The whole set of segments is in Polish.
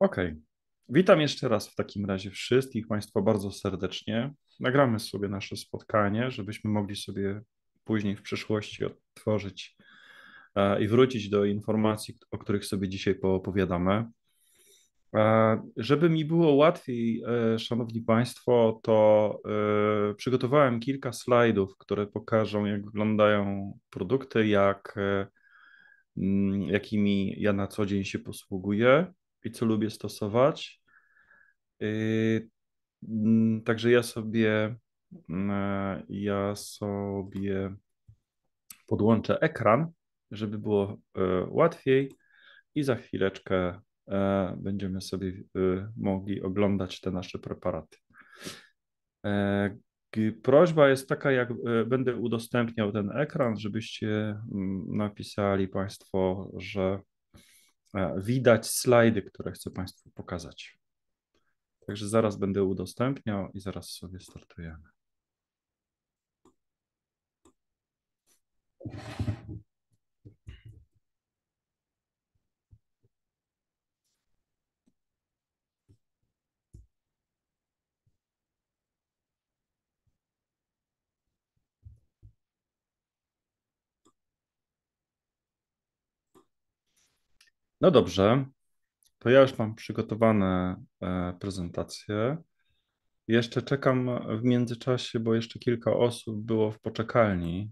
Okej. Okay. Witam jeszcze raz w takim razie wszystkich Państwa bardzo serdecznie. Nagramy sobie nasze spotkanie, żebyśmy mogli sobie później w przyszłości odtworzyć e, i wrócić do informacji, o których sobie dzisiaj poopowiadamy. E, żeby mi było łatwiej, e, Szanowni Państwo, to przygotowałem kilka slajdów, które pokażą, jak wyglądają produkty, jak, jakimi ja na co dzień się posługuję i co lubię stosować. Y, mm, także ja sobie mm, e, ja sobie podłączę ekran, żeby było e, łatwiej i za chwileczkę e, będziemy sobie mogli oglądać te nasze preparaty. Prośba jest taka, jak będę udostępniał ten ekran, żebyście mm, napisali Państwo, że E, widać slajdy, które chcę Państwu pokazać. Także zaraz będę udostępniał i zaraz sobie startujemy. No dobrze, to ja już mam przygotowane e, prezentacje. Jeszcze czekam w międzyczasie, bo jeszcze kilka osób było w poczekalni,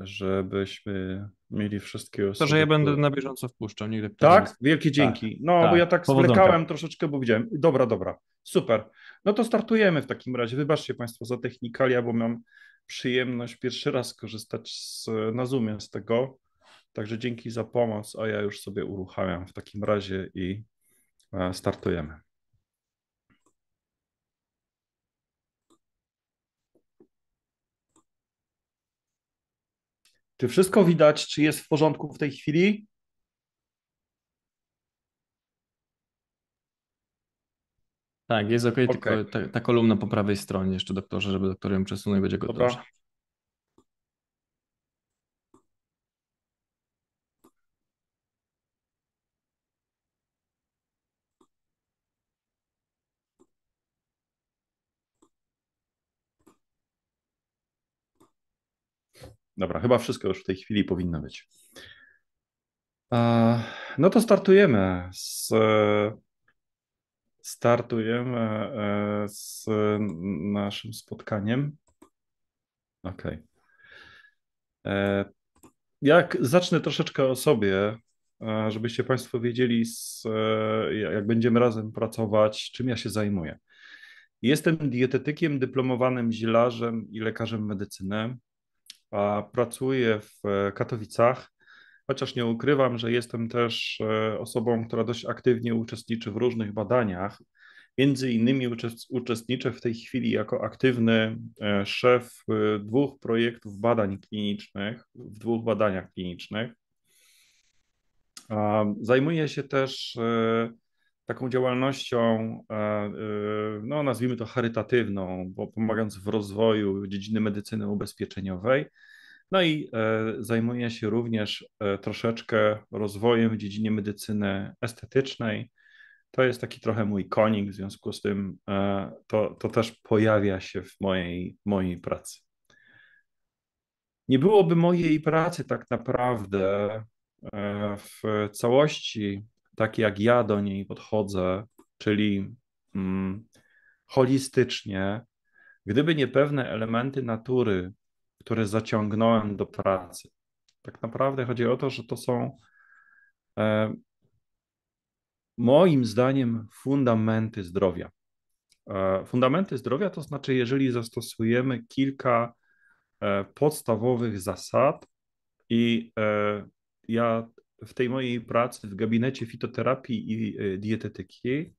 żebyśmy mieli wszystkie osoby. To, że ja będę na bieżąco wpuszczał, nigdy Tak, wielkie tak. dzięki. No, tak, no, tak, bo ja tak zwlekałem troszeczkę, bo widziałem. Dobra, dobra, super. No to startujemy w takim razie. Wybaczcie Państwo za technikalia, bo mam przyjemność pierwszy raz korzystać z, na Zoomie z tego. Także dzięki za pomoc, a ja już sobie uruchamiam w takim razie i e, startujemy. Czy wszystko widać? Czy jest w porządku w tej chwili? Tak, jest ok, okay. tylko ta, ta, kolumna po prawej stronie jeszcze doktorze, żeby doktor ją przesunął i będzie go dobrze. Dobra, chyba wszystko już w tej chwili powinno być. No to startujemy z, startujemy e, z naszym spotkaniem. OK. E, jak zacznę troszeczkę o sobie, e, żebyście Państwo wiedzieli, z, jak będziemy razem pracować, czym ja się zajmuję. Jestem dietetykiem, dyplomowanym zielarzem i lekarzem medycyny pracuję w e, Katowicach, chociaż nie ukrywam, że jestem też e, osobą, która dość aktywnie uczestniczy w różnych badaniach. Między innymi uczestniczę w tej chwili jako aktywny e, szef dwóch projektów badań klinicznych, w dwóch badaniach klinicznych. Zajmuję się też taką działalnością, e, e, no nazwijmy to charytatywną, bo pomagając w rozwoju dziedziny medycyny ubezpieczeniowej. No i e, zajmuję się również troszeczkę rozwojem w dziedzinie medycyny estetycznej. To jest taki trochę mój konik, w związku z tym to, to też pojawia się w mojej, mojej pracy. Nie byłoby mojej pracy tak naprawdę w całości tak jak ja do niej podchodzę, czyli mm, holistycznie, gdyby nie pewne elementy natury, które zaciągnąłem do pracy. Tak naprawdę chodzi o to, że to są e, moim zdaniem fundamenty zdrowia. E, fundamenty zdrowia to znaczy, jeżeli zastosujemy kilka e, podstawowych zasad, i e, ja w tej mojej pracy w gabinecie fitoterapii i e, dietetyki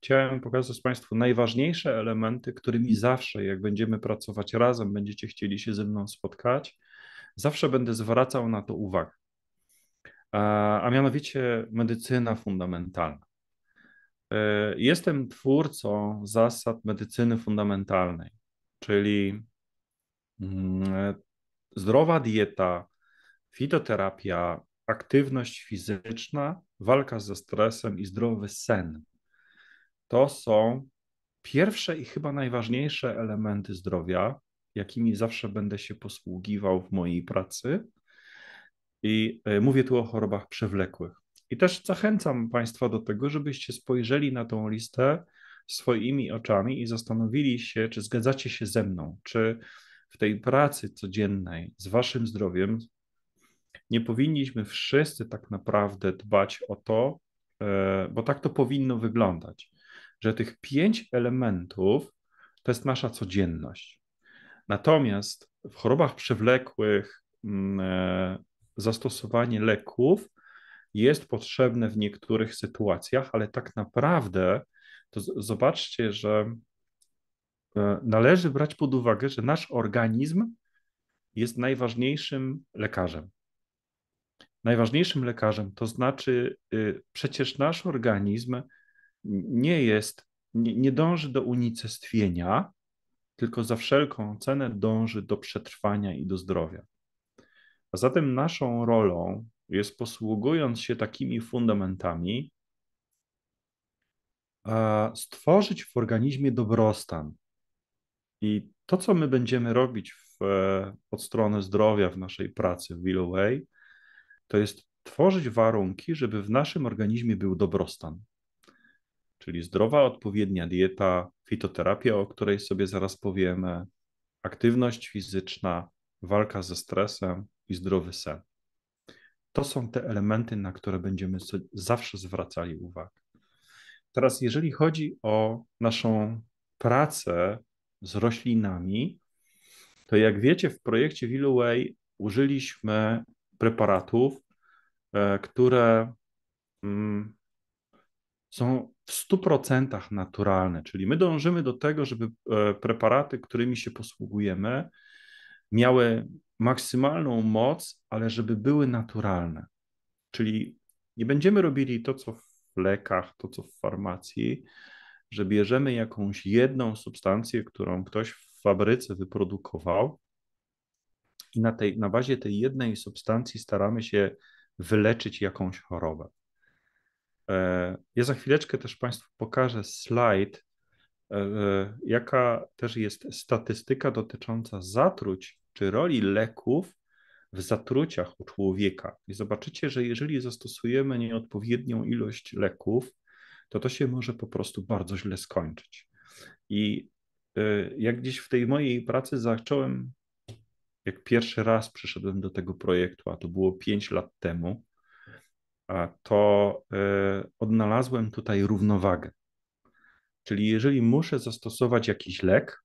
chciałem pokazać Państwu najważniejsze elementy, którymi zawsze, jak będziemy pracować razem, będziecie chcieli się ze mną spotkać, zawsze będę zwracał na to uwagę. A, a mianowicie medycyna fundamentalna. E, jestem twórcą zasad medycyny fundamentalnej, czyli mm, e, zdrowa dieta, fitoterapia, aktywność fizyczna, walka ze stresem i zdrowy sen. To są pierwsze i chyba najważniejsze elementy zdrowia, jakimi zawsze będę się posługiwał w mojej pracy. I e, mówię tu o chorobach przewlekłych. I też zachęcam Państwa do tego, żebyście spojrzeli na tą listę swoimi oczami i zastanowili się, czy zgadzacie się ze mną, czy w tej pracy codziennej z Waszym zdrowiem nie powinniśmy wszyscy tak naprawdę dbać o to, e, bo tak to powinno wyglądać, że tych pięć elementów to jest nasza codzienność. Natomiast w chorobach przewlekłych mm, e, zastosowanie leków jest potrzebne w niektórych sytuacjach, ale tak naprawdę to zobaczcie, że e, należy brać pod uwagę, że nasz organizm jest najważniejszym lekarzem najważniejszym lekarzem. To znaczy, y, przecież nasz organizm nie jest, nie, nie dąży do unicestwienia, tylko za wszelką cenę dąży do przetrwania i do zdrowia. A zatem naszą rolą jest posługując się takimi fundamentami, stworzyć w organizmie dobrostan. I to, co my będziemy robić w, e, od strony zdrowia w naszej pracy w Willoway, to jest tworzyć warunki, żeby w naszym organizmie był dobrostan. Czyli zdrowa, odpowiednia dieta, fitoterapia, o której sobie zaraz powiemy, aktywność fizyczna, walka ze stresem i zdrowy sen. To są te elementy, na które będziemy zawsze zwracali uwagę. Teraz, jeżeli chodzi o naszą pracę z roślinami, to jak wiecie, w projekcie Willoway użyliśmy preparatów, e, które mm, są w 100% naturalne, czyli my dążymy do tego, żeby e, preparaty, którymi się posługujemy, miały maksymalną moc, ale żeby były naturalne. Czyli nie będziemy robili to, co w lekach, to, co w farmacji, że bierzemy jakąś jedną substancję, którą ktoś w fabryce wyprodukował i na, tej, na bazie tej jednej substancji staramy się wyleczyć jakąś chorobę. E, ja za chwileczkę też Państwu pokażę slajd, e, jaka też jest statystyka dotycząca zatruć czy roli leków w zatruciach u człowieka. I zobaczycie, że jeżeli zastosujemy nieodpowiednią ilość leków, to to się może po prostu bardzo źle skończyć. I e, jak gdzieś w tej mojej pracy zacząłem jak pierwszy raz przyszedłem do tego projektu, a to było 5 lat temu, to e, odnalazłem tutaj równowagę. Czyli jeżeli muszę zastosować jakiś lek,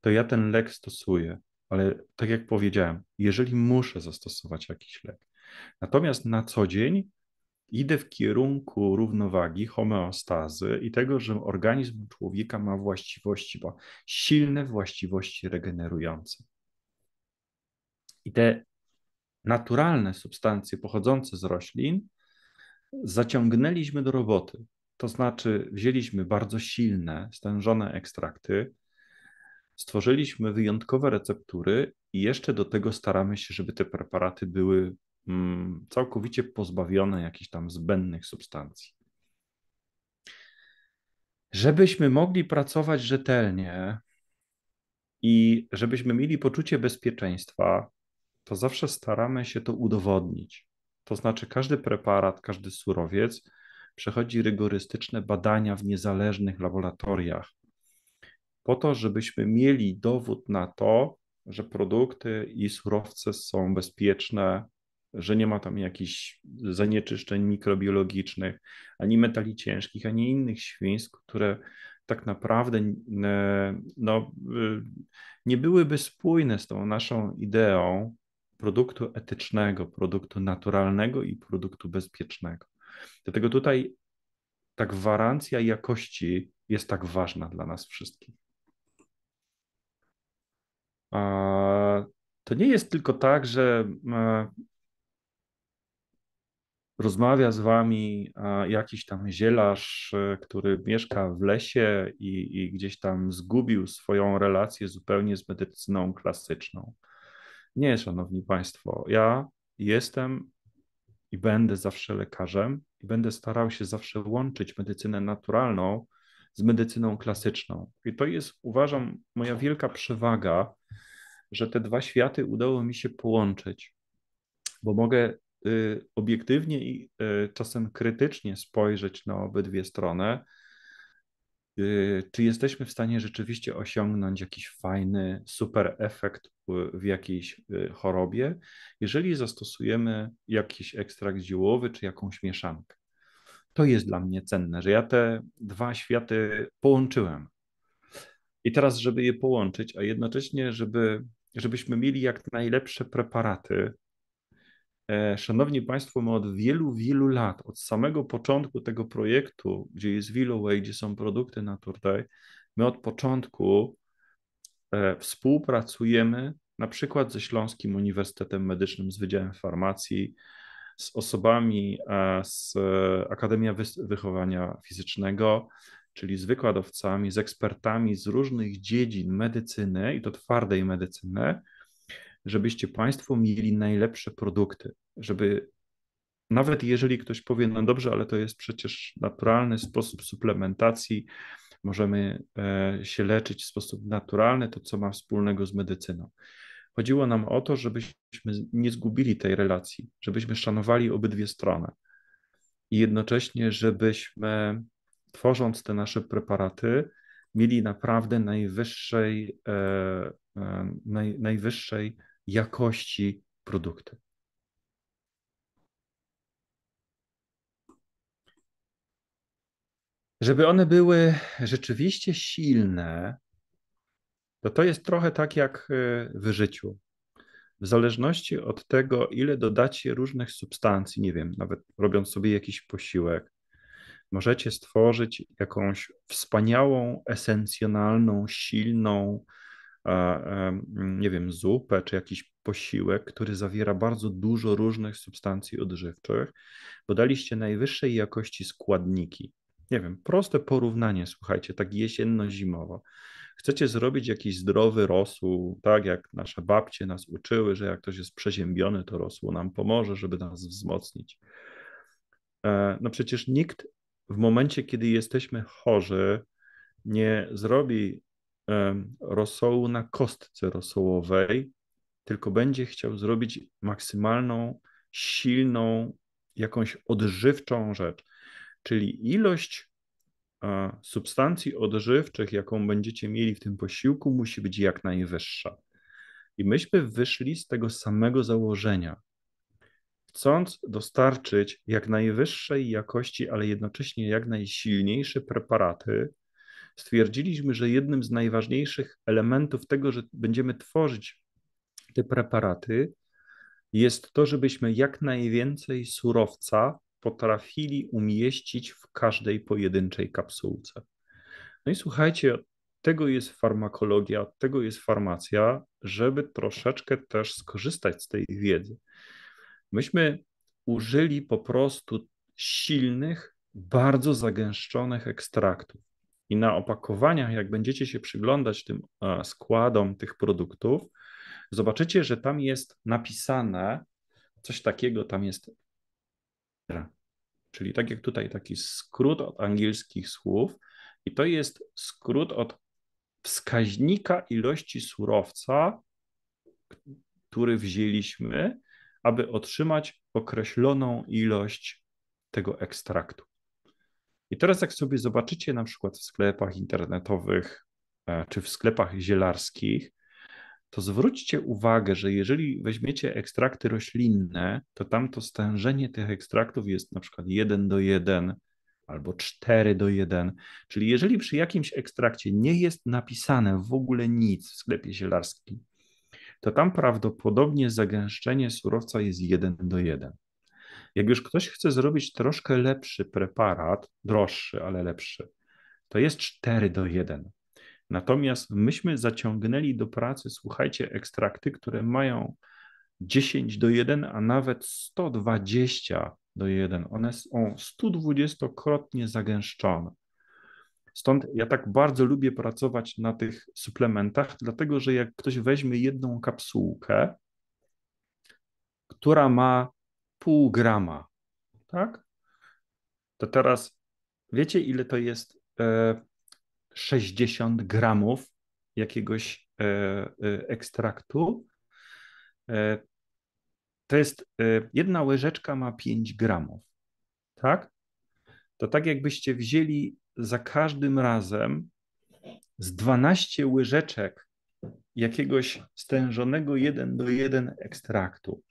to ja ten lek stosuję, ale tak jak powiedziałem, jeżeli muszę zastosować jakiś lek. Natomiast na co dzień idę w kierunku równowagi, homeostazy i tego, że organizm człowieka ma właściwości, bo silne właściwości regenerujące. I te naturalne substancje pochodzące z roślin zaciągnęliśmy do roboty. To znaczy, wzięliśmy bardzo silne, stężone ekstrakty, stworzyliśmy wyjątkowe receptury i jeszcze do tego staramy się, żeby te preparaty były mm, całkowicie pozbawione jakichś tam zbędnych substancji. Żebyśmy mogli pracować rzetelnie i żebyśmy mieli poczucie bezpieczeństwa, to zawsze staramy się to udowodnić. To znaczy, każdy preparat, każdy surowiec przechodzi rygorystyczne badania w niezależnych laboratoriach, po to, żebyśmy mieli dowód na to, że produkty i surowce są bezpieczne, że nie ma tam jakichś zanieczyszczeń mikrobiologicznych, ani metali ciężkich, ani innych świńsk, które tak naprawdę e, no, e, nie byłyby spójne z tą naszą ideą produktu etycznego, produktu naturalnego i produktu bezpiecznego. Dlatego tutaj ta gwarancja jakości jest tak ważna dla nas wszystkich. To nie jest tylko tak, że e, rozmawia z wami e, jakiś tam zielarz, e, który mieszka w lesie i, i, gdzieś tam zgubił swoją relację zupełnie z medycyną klasyczną. Nie, szanowni państwo, ja jestem i będę zawsze lekarzem i będę starał się zawsze łączyć medycynę naturalną z medycyną klasyczną. I to jest, uważam, moja wielka przewaga, że te dwa światy udało mi się połączyć, bo mogę y, obiektywnie i y, czasem krytycznie spojrzeć na obydwie strony Y, czy jesteśmy w stanie rzeczywiście osiągnąć jakiś fajny, super efekt w jakiejś y, chorobie, jeżeli zastosujemy jakiś ekstrakt ziołowy czy jakąś mieszankę. To jest dla mnie cenne, że ja te dwa światy połączyłem. I teraz, żeby je połączyć, a jednocześnie, żeby, żebyśmy mieli jak najlepsze preparaty, E, szanowni Państwo, my od wielu, wielu lat, od samego początku tego projektu, gdzie jest Willoway, gdzie są produkty Naturtech, my od początku e, współpracujemy na przykład ze Śląskim Uniwersytetem Medycznym, z Wydziałem Farmacji, z osobami e, z Akademii Wychowania Fizycznego, czyli z wykładowcami, z ekspertami z różnych dziedzin medycyny i to twardej medycyny, żebyście Państwo mieli najlepsze produkty, żeby nawet jeżeli ktoś powie, no dobrze, ale to jest przecież naturalny sposób suplementacji, możemy e, się leczyć w sposób naturalny, to co ma wspólnego z medycyną. Chodziło nam o to, żebyśmy nie zgubili tej relacji, żebyśmy szanowali obydwie strony i jednocześnie, żebyśmy tworząc te nasze preparaty, mieli naprawdę najwyższej, e, e, naj, najwyższej jakości produktu, Żeby one były rzeczywiście silne, to to jest trochę tak jak e, w życiu. W zależności od tego, ile dodacie różnych substancji, nie wiem, nawet robiąc sobie jakiś posiłek, możecie stworzyć jakąś wspaniałą, esencjonalną, silną, nie wiem, zupę czy jakiś posiłek, który zawiera bardzo dużo różnych substancji odżywczych, bo daliście najwyższej jakości składniki. Nie wiem, proste porównanie, słuchajcie, tak jesienno-zimowo. Chcecie zrobić jakiś zdrowy rosół, tak jak nasze babcie nas uczyły, że jak ktoś jest przeziębiony, to rosół nam pomoże, żeby nas wzmocnić. E, no przecież nikt w momencie, kiedy jesteśmy chorzy, nie zrobi rosołu na kostce rosołowej, tylko będzie chciał zrobić maksymalną, silną, jakąś odżywczą rzecz. Czyli ilość substancji odżywczych, jaką będziecie mieli w tym posiłku, musi być jak najwyższa. I myśmy wyszli z tego samego założenia, chcąc dostarczyć jak najwyższej jakości, ale jednocześnie jak najsilniejsze preparaty, stwierdziliśmy, że jednym z najważniejszych elementów tego, że będziemy tworzyć te preparaty, jest to, żebyśmy jak najwięcej surowca potrafili umieścić w każdej pojedynczej kapsułce. No i słuchajcie, tego jest farmakologia, tego jest farmacja, żeby troszeczkę też skorzystać z tej wiedzy. Myśmy użyli po prostu silnych, bardzo zagęszczonych ekstraktów. I na opakowaniach, jak będziecie się przyglądać tym e, składom tych produktów, zobaczycie, że tam jest napisane coś takiego, tam jest. Czyli tak jak tutaj, taki skrót od angielskich słów, i to jest skrót od wskaźnika ilości surowca, który wzięliśmy, aby otrzymać określoną ilość tego ekstraktu. I teraz jak sobie zobaczycie na przykład w sklepach internetowych e, czy w sklepach zielarskich, to zwróćcie uwagę, że jeżeli weźmiecie ekstrakty roślinne, to tam to stężenie tych ekstraktów jest na przykład 1 do 1 albo 4 do 1. Czyli jeżeli przy jakimś ekstrakcie nie jest napisane w ogóle nic w sklepie zielarskim, to tam prawdopodobnie zagęszczenie surowca jest 1 do 1. Jak już ktoś chce zrobić troszkę lepszy preparat, droższy, ale lepszy, to jest 4 do 1. Natomiast myśmy zaciągnęli do pracy, słuchajcie, ekstrakty, które mają 10 do 1, a nawet 120 do 1. One są 120-krotnie zagęszczone. Stąd ja tak bardzo lubię pracować na tych suplementach, dlatego że jak ktoś weźmie jedną kapsułkę, która ma pół grama, tak? To teraz wiecie, ile to jest e, 60 gramów jakiegoś e, e, ekstraktu? E, to jest e, jedna łyżeczka ma 5 gramów, tak? To tak jakbyście wzięli za każdym razem z 12 łyżeczek jakiegoś stężonego 1 do 1 ekstraktu,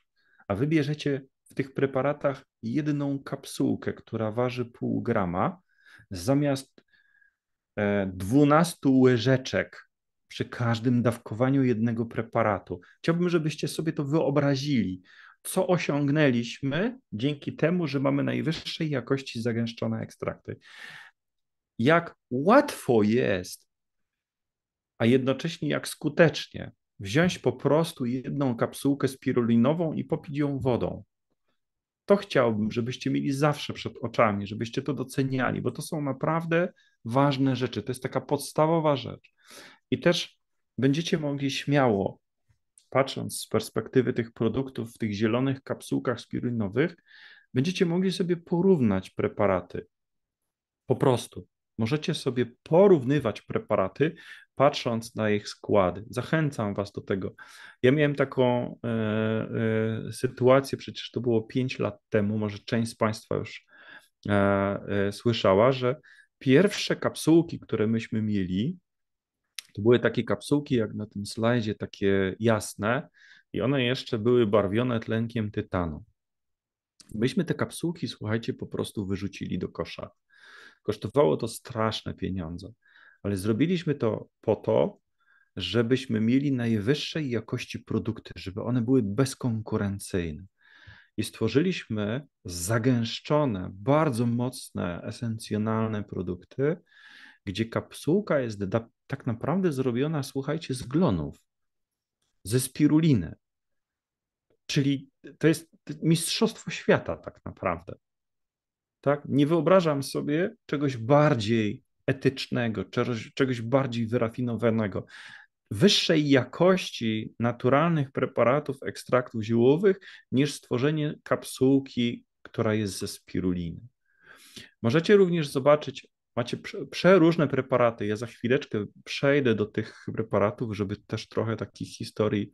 a wybierzecie w tych preparatach jedną kapsułkę, która waży pół grama, zamiast 12 e, łyżeczek przy każdym dawkowaniu jednego preparatu. Chciałbym, żebyście sobie to wyobrazili, co osiągnęliśmy dzięki temu, że mamy najwyższej jakości zagęszczone ekstrakty. Jak łatwo jest, a jednocześnie jak skutecznie wziąć po prostu jedną kapsułkę spirulinową i popić ją wodą. To chciałbym, żebyście mieli zawsze przed oczami, żebyście to doceniali, bo to są naprawdę ważne rzeczy. To jest taka podstawowa rzecz. I też będziecie mogli śmiało, patrząc z perspektywy tych produktów w tych zielonych kapsułkach spirulinowych, będziecie mogli sobie porównać preparaty. Po prostu. Możecie sobie porównywać preparaty, patrząc na ich składy. Zachęcam Was do tego. Ja miałem taką e, e, sytuację, przecież to było 5 lat temu, może część z Państwa już e, e, słyszała, że pierwsze kapsułki, które myśmy mieli, to były takie kapsułki, jak na tym slajdzie, takie jasne, i one jeszcze były barwione tlenkiem tytanu. Myśmy te kapsułki, słuchajcie, po prostu wyrzucili do kosza. Kosztowało to straszne pieniądze, ale zrobiliśmy to po to, żebyśmy mieli najwyższej jakości produkty, żeby one były bezkonkurencyjne. I stworzyliśmy zagęszczone, bardzo mocne, esencjonalne produkty, gdzie kapsułka jest da, tak naprawdę zrobiona, słuchajcie, z glonów, ze spiruliny. Czyli to jest mistrzostwo świata, tak naprawdę. Tak? Nie wyobrażam sobie czegoś bardziej etycznego, czegoś, czegoś bardziej wyrafinowanego. Wyższej jakości naturalnych preparatów, ekstraktów ziołowych, niż stworzenie kapsułki, która jest ze spiruliny. Możecie również zobaczyć, macie przeróżne preparaty. Ja za chwileczkę przejdę do tych preparatów, żeby też trochę takich historii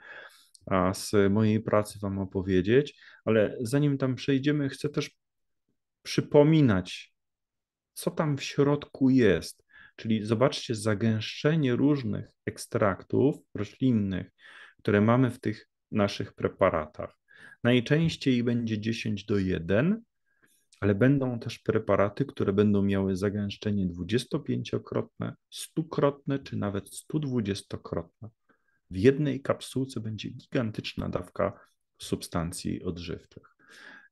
z mojej pracy Wam opowiedzieć, ale zanim tam przejdziemy, chcę też przypominać, co tam w środku jest. Czyli zobaczcie zagęszczenie różnych ekstraktów roślinnych, które mamy w tych naszych preparatach. Najczęściej będzie 10 do 1, ale będą też preparaty, które będą miały zagęszczenie 25-krotne, 100-krotne czy nawet 120-krotne. W jednej kapsułce będzie gigantyczna dawka substancji odżywczych.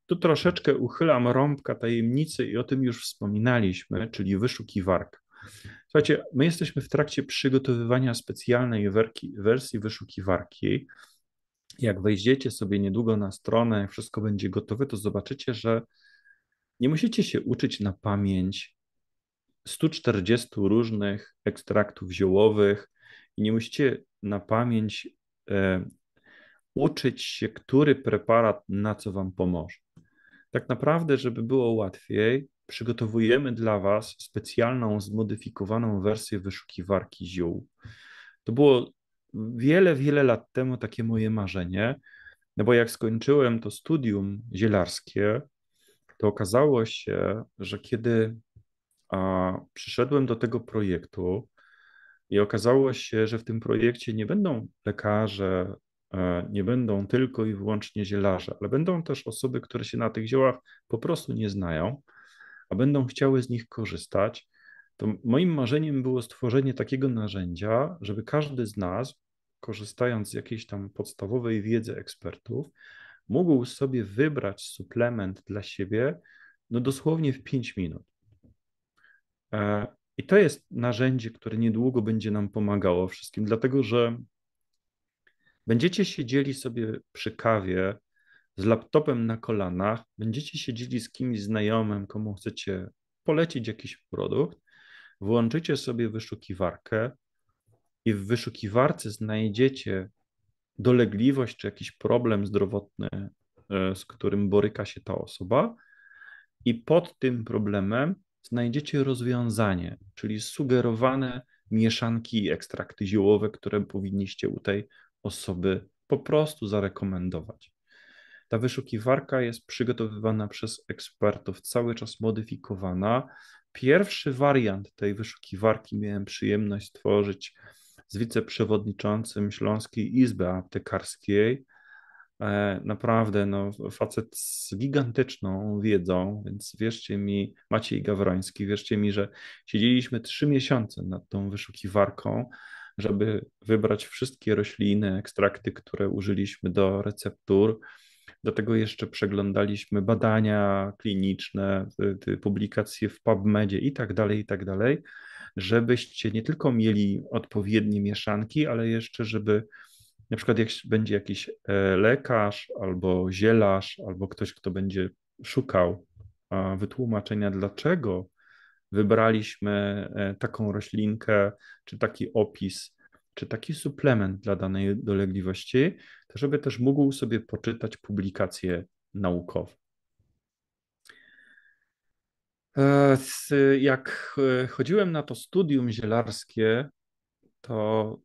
Tu troszeczkę uchylam rąbka tajemnicy i o tym już wspominaliśmy, czyli wyszukiwarka. Słuchajcie, my jesteśmy w trakcie przygotowywania specjalnej wersji wyszukiwarki. Jak wejdziecie sobie niedługo na stronę, jak wszystko będzie gotowe, to zobaczycie, że nie musicie się uczyć na pamięć 140 różnych ekstraktów ziołowych i nie musicie na pamięć e, uczyć się, który preparat na co Wam pomoże. Tak naprawdę, żeby było łatwiej, przygotowujemy dla Was specjalną, zmodyfikowaną wersję wyszukiwarki ziół. To było wiele, wiele lat temu takie moje marzenie, no bo jak skończyłem to studium zielarskie, to okazało się, że kiedy a, przyszedłem do tego projektu i okazało się, że w tym projekcie nie będą lekarze, E, nie będą tylko i wyłącznie zielarze, ale będą też osoby, które się na tych ziołach po prostu nie znają, a będą chciały z nich korzystać, to moim marzeniem było stworzenie takiego narzędzia, żeby każdy z nas, korzystając z jakiejś tam podstawowej wiedzy ekspertów, mógł sobie wybrać suplement dla siebie, no dosłownie w 5 minut. E, I to jest narzędzie, które niedługo będzie nam pomagało wszystkim, dlatego że Będziecie siedzieli sobie przy kawie z laptopem na kolanach, będziecie siedzieli z kimś znajomym, komu chcecie polecić jakiś produkt, włączycie sobie wyszukiwarkę i w wyszukiwarce znajdziecie dolegliwość czy jakiś problem zdrowotny, e, z którym boryka się ta osoba, i pod tym problemem znajdziecie rozwiązanie, czyli sugerowane mieszanki i ekstrakty ziołowe, które powinniście u tej osoby po prostu zarekomendować. Ta wyszukiwarka jest przygotowywana przez ekspertów, cały czas modyfikowana. Pierwszy wariant tej wyszukiwarki miałem przyjemność stworzyć z wiceprzewodniczącym Śląskiej Izby Aptekarskiej. E, naprawdę, no, facet z gigantyczną wiedzą, więc wierzcie mi, Maciej Gawroński, wierzcie mi, że siedzieliśmy trzy miesiące nad tą wyszukiwarką żeby wybrać wszystkie rośliny, ekstrakty, które użyliśmy do receptur. Do tego jeszcze przeglądaliśmy badania kliniczne, y, publikacje w PubMedzie i tak dalej, i tak dalej, żebyście nie tylko mieli odpowiednie mieszanki, ale jeszcze, żeby na przykład jak będzie jakiś e, lekarz albo zielarz, albo ktoś, kto będzie szukał wytłumaczenia, dlaczego wybraliśmy e, taką roślinkę, czy taki opis, czy taki suplement dla danej dolegliwości, to żeby też mógł sobie poczytać publikacje naukowe. E, jak e, chodziłem na to studium zielarskie, to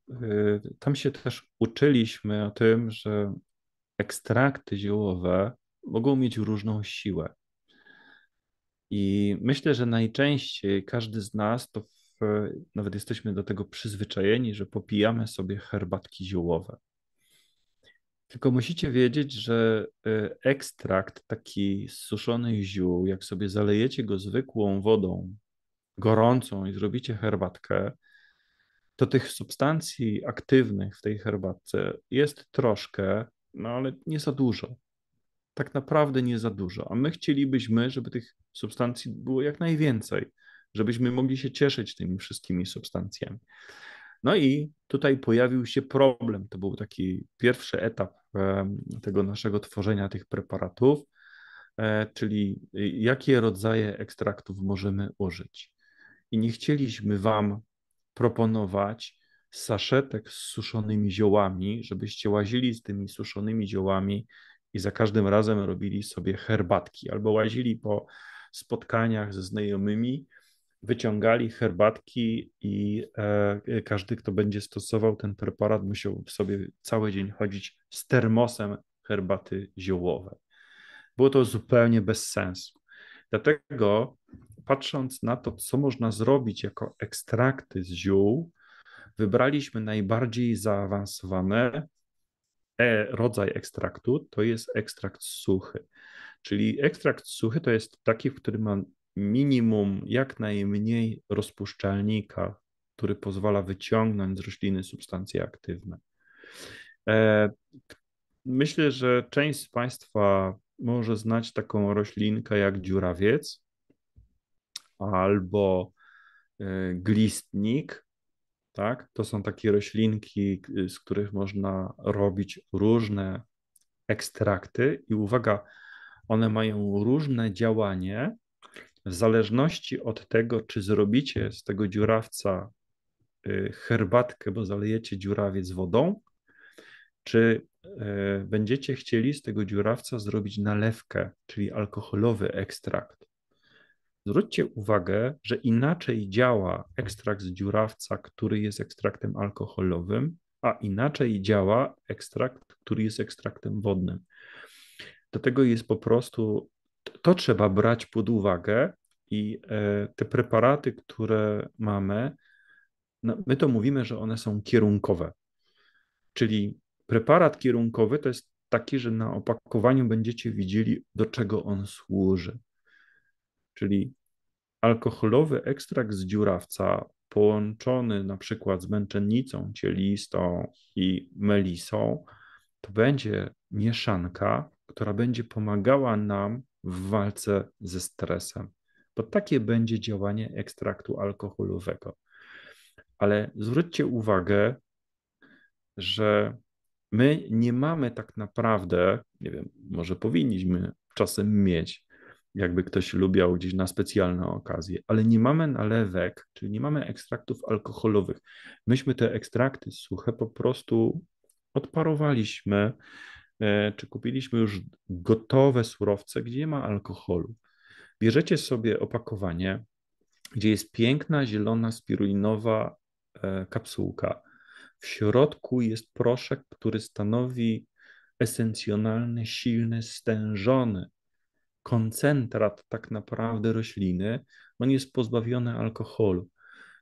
tam się też uczyliśmy o tym, że ekstrakty ziołowe mogą mieć różną siłę. I myślę, że najczęściej każdy z nas to w, nawet jesteśmy do tego przyzwyczajeni, że popijamy sobie herbatki ziołowe. Tylko musicie wiedzieć, że y, ekstrakt taki z suszonych ziół, jak sobie zalejecie go zwykłą wodą gorącą i zrobicie herbatkę, to tych substancji aktywnych w tej herbatce jest troszkę, no ale nie za dużo tak naprawdę nie za dużo, a my chcielibyśmy, żeby tych substancji było jak najwięcej, żebyśmy mogli się cieszyć tymi wszystkimi substancjami. No i tutaj pojawił się problem. To był taki pierwszy etap tego naszego tworzenia tych preparatów, e, czyli jakie rodzaje ekstraktów możemy użyć. I nie chcieliśmy Wam proponować saszetek z suszonymi ziołami, żebyście łazili z tymi suszonymi ziołami i za każdym razem robili sobie herbatki albo łazili po spotkaniach ze znajomymi, wyciągali herbatki i e, e każdy, kto będzie stosował ten preparat, musiał sobie cały dzień chodzić z termosem herbaty ziołowej. Było to zupełnie bez sensu. Dlatego, patrząc na to, co można zrobić jako ekstrakty z ziół, wybraliśmy najbardziej zaawansowane, e, rodzaj ekstraktu to jest ekstrakt suchy. Czyli ekstrakt suchy to jest taki, w którym ma minimum, jak najmniej rozpuszczalnika, który pozwala wyciągnąć z rośliny substancje aktywne. E, myślę, że część z Państwa może znać taką roślinkę jak dziurawiec albo e, glistnik, tak? To są takie roślinki, y, z których można robić różne ekstrakty i uwaga, one mają różne działanie w zależności od tego, czy zrobicie z tego dziurawca y, herbatkę, bo zalejecie dziurawiec wodą, czy y, będziecie chcieli z tego dziurawca zrobić nalewkę, czyli alkoholowy ekstrakt. Zwróćcie uwagę, że inaczej działa ekstrakt z dziurawca, który jest ekstraktem alkoholowym, a inaczej działa ekstrakt, który jest ekstraktem wodnym. Dlatego jest po prostu, to trzeba brać pod uwagę i e, te preparaty, które mamy, no my to mówimy, że one są kierunkowe. Czyli preparat kierunkowy to jest taki, że na opakowaniu będziecie widzieli, do czego on służy. Czyli alkoholowy ekstrakt z dziurawca połączony na przykład z męczennicą cielistą i melisą, to będzie mieszanka, która będzie pomagała nam w walce ze stresem, bo takie będzie działanie ekstraktu alkoholowego. Ale zwróćcie uwagę, że my nie mamy tak naprawdę, nie wiem, może powinniśmy czasem mieć jakby ktoś lubiał gdzieś na specjalne okazje, ale nie mamy nalewek, czyli nie mamy ekstraktów alkoholowych. Myśmy te ekstrakty suche po prostu odparowaliśmy, e, czy kupiliśmy już gotowe surowce, gdzie nie ma alkoholu. Bierzecie sobie opakowanie, gdzie jest piękna, zielona, spirulinowa e, kapsułka. W środku jest proszek, który stanowi esencjonalny, silny, stężony koncentrat tak naprawdę rośliny, on jest pozbawiony alkoholu.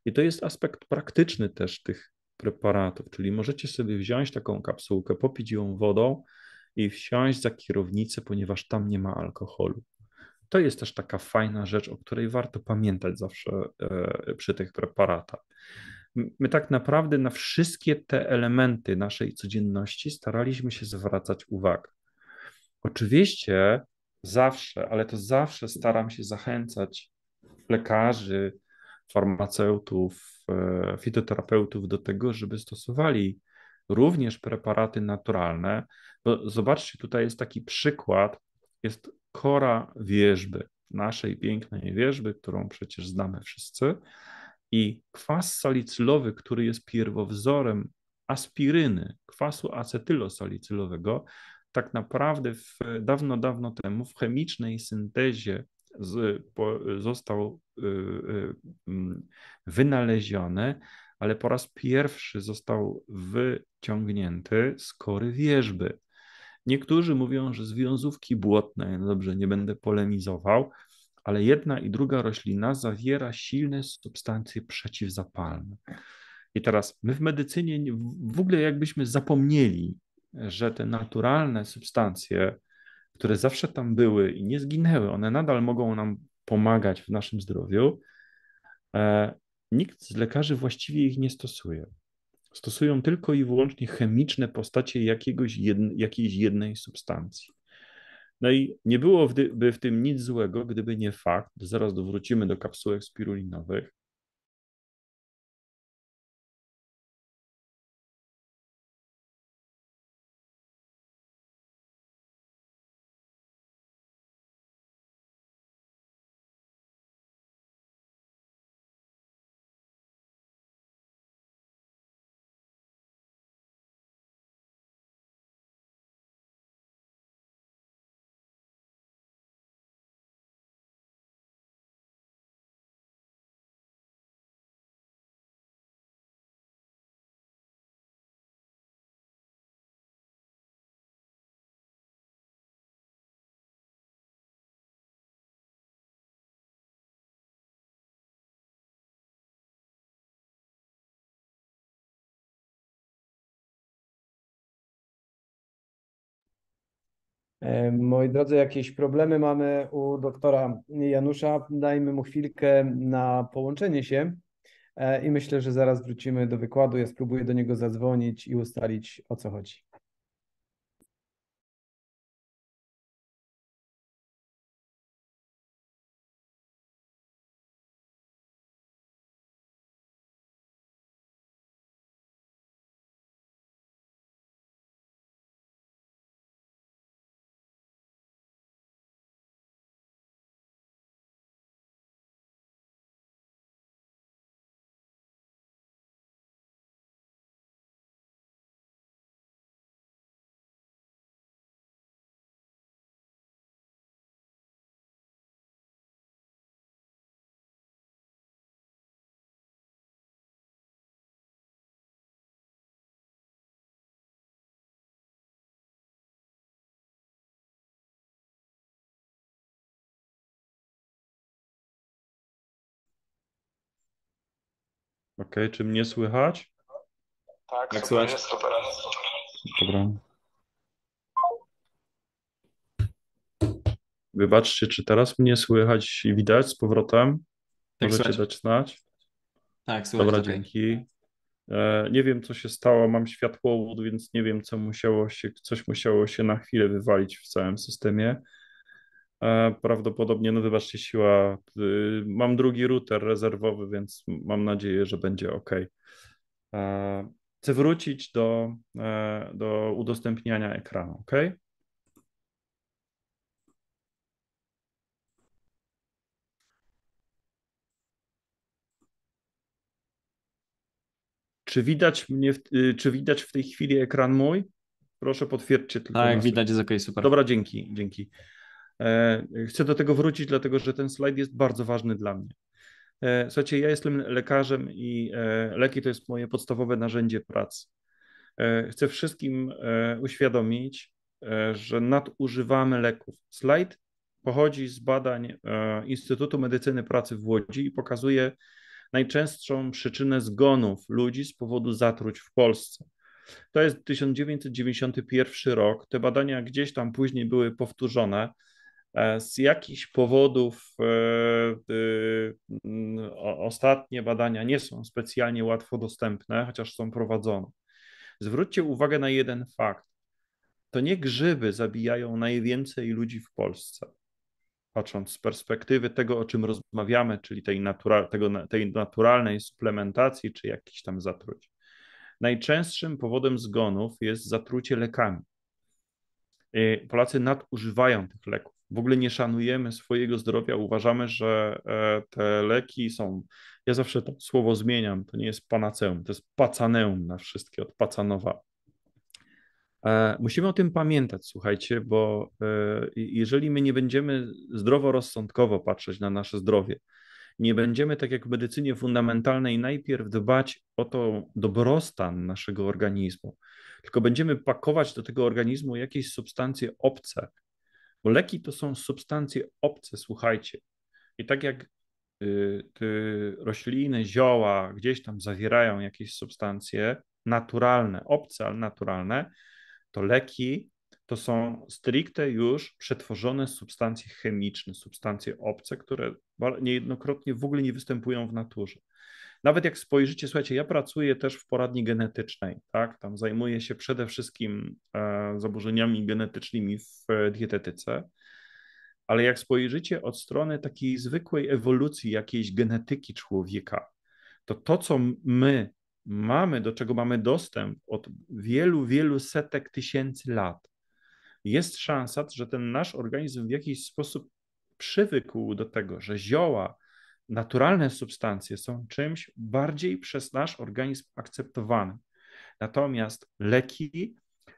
I to jest aspekt praktyczny też tych preparatów, czyli możecie sobie wziąć taką kapsułkę, popić ją wodą i wsiąść za kierownicę, ponieważ tam nie ma alkoholu. To jest też taka fajna rzecz, o której warto pamiętać zawsze e, przy tych preparatach. My tak naprawdę na wszystkie te elementy naszej codzienności staraliśmy się zwracać uwagę. Oczywiście zawsze, ale to zawsze staram się zachęcać lekarzy, farmaceutów, e, fitoterapeutów do tego, żeby stosowali również preparaty naturalne. Bo zobaczcie, tutaj jest taki przykład, jest kora wierzby, naszej pięknej wierzby, którą przecież znamy wszyscy, i kwas salicylowy, który jest pierwowzorem aspiryny, kwasu acetylosalicylowego tak naprawdę w, dawno, dawno temu w chemicznej syntezie z, po, został y, y, mm, wynaleziony, ale po raz pierwszy został wyciągnięty z kory wierzby. Niektórzy mówią, że z wiązówki no dobrze, nie będę polemizował, ale jedna i druga roślina zawiera silne substancje przeciwzapalne. I teraz my w medycynie w ogóle jakbyśmy zapomnieli że te naturalne substancje, które zawsze tam były i nie zginęły, one nadal mogą nam pomagać w naszym zdrowiu, e, nikt z lekarzy właściwie ich nie stosuje. Stosują tylko i wyłącznie chemiczne postacie jakiegoś jedne, jakiejś jednej substancji. No i nie byłoby w tym nic złego, gdyby nie fakt, zaraz wrócimy do kapsułek spirulinowych, Moi drodzy, jakieś problemy mamy u doktora Janusza. Dajmy mu chwilkę na połączenie się e, i myślę, że zaraz wrócimy do wykładu. Ja spróbuję do niego zadzwonić i ustalić o co chodzi. OK, czy mnie słychać? Tak, Jak super, jest, super. Dobra. Wybaczcie, czy teraz mnie słychać i widać z powrotem? Tak, Możecie słychać. dać znać? Tak, słychać. Dobra, okay. dzięki. E, nie wiem, co się stało, mam światłowód, więc nie wiem, co musiało się, coś musiało się na chwilę wywalić w całym systemie. Prawdopodobnie, no wybaczcie, siła. Y, mam drugi router rezerwowy, więc mam nadzieję, że będzie ok. Chcę wrócić do, e, do udostępniania ekranu, ok? Czy widać mnie, w, y, czy widać w tej chwili ekran mój? Proszę potwierdźcie tylko. Tak, widać, jest ok, super. Dobra, dzięki, dzięki. E, chcę do tego wrócić, dlatego że ten slajd jest bardzo ważny dla mnie. E, słuchajcie, ja jestem lekarzem i e, leki to jest moje podstawowe narzędzie pracy. Chcę wszystkim uświadomić, że nadużywamy leków. Slajd pochodzi z badań Instytutu Medycyny Pracy w Łodzi i pokazuje najczęstszą przyczynę zgonów ludzi z powodu zatruć w Polsce. To jest 1991 rok. Te badania gdzieś tam później były powtórzone. E, z jakichś powodów e, e, ostatnie badania nie są specjalnie łatwo dostępne, chociaż są prowadzone. Zwróćcie uwagę na jeden fakt. To nie grzyby zabijają najwięcej ludzi w Polsce. Patrząc z perspektywy tego, o czym rozmawiamy, czyli tej, natura tego, tej naturalnej suplementacji czy jakichś tam zatruć. Najczęstszym powodem zgonów jest zatrucie lekami. Polacy nadużywają tych leków w ogóle nie szanujemy swojego zdrowia, uważamy, że e, te leki są. Ja zawsze to słowo zmieniam, to nie jest panaceum, to jest pacaneum na wszystkie od pacanowa. E, musimy o tym pamiętać, słuchajcie, bo e, jeżeli my nie będziemy zdroworozsądkowo patrzeć na nasze zdrowie, nie będziemy, tak jak w medycynie fundamentalnej, najpierw dbać o to dobrostan naszego organizmu, tylko będziemy pakować do tego organizmu jakieś substancje obce, bo leki to są substancje obce, słuchajcie. I tak jak y, rośliny, zioła gdzieś tam zawierają jakieś substancje naturalne, obce, ale naturalne, to leki to są stricte już przetworzone substancje chemiczne, substancje obce, które niejednokrotnie w ogóle nie występują w naturze. Nawet jak spojrzycie, słuchajcie, ja pracuję też w poradni genetycznej, tak? Tam zajmuję się przede wszystkim e, zaburzeniami genetycznymi w e, dietetyce. Ale jak spojrzycie od strony takiej zwykłej ewolucji jakiejś genetyki człowieka, to to, co my mamy, do czego mamy dostęp od wielu, wielu setek tysięcy lat, jest szansa, że ten nasz organizm w jakiś sposób przywykł do tego, że zioła, naturalne substancje są czymś bardziej przez nasz organizm akceptowanym. Natomiast leki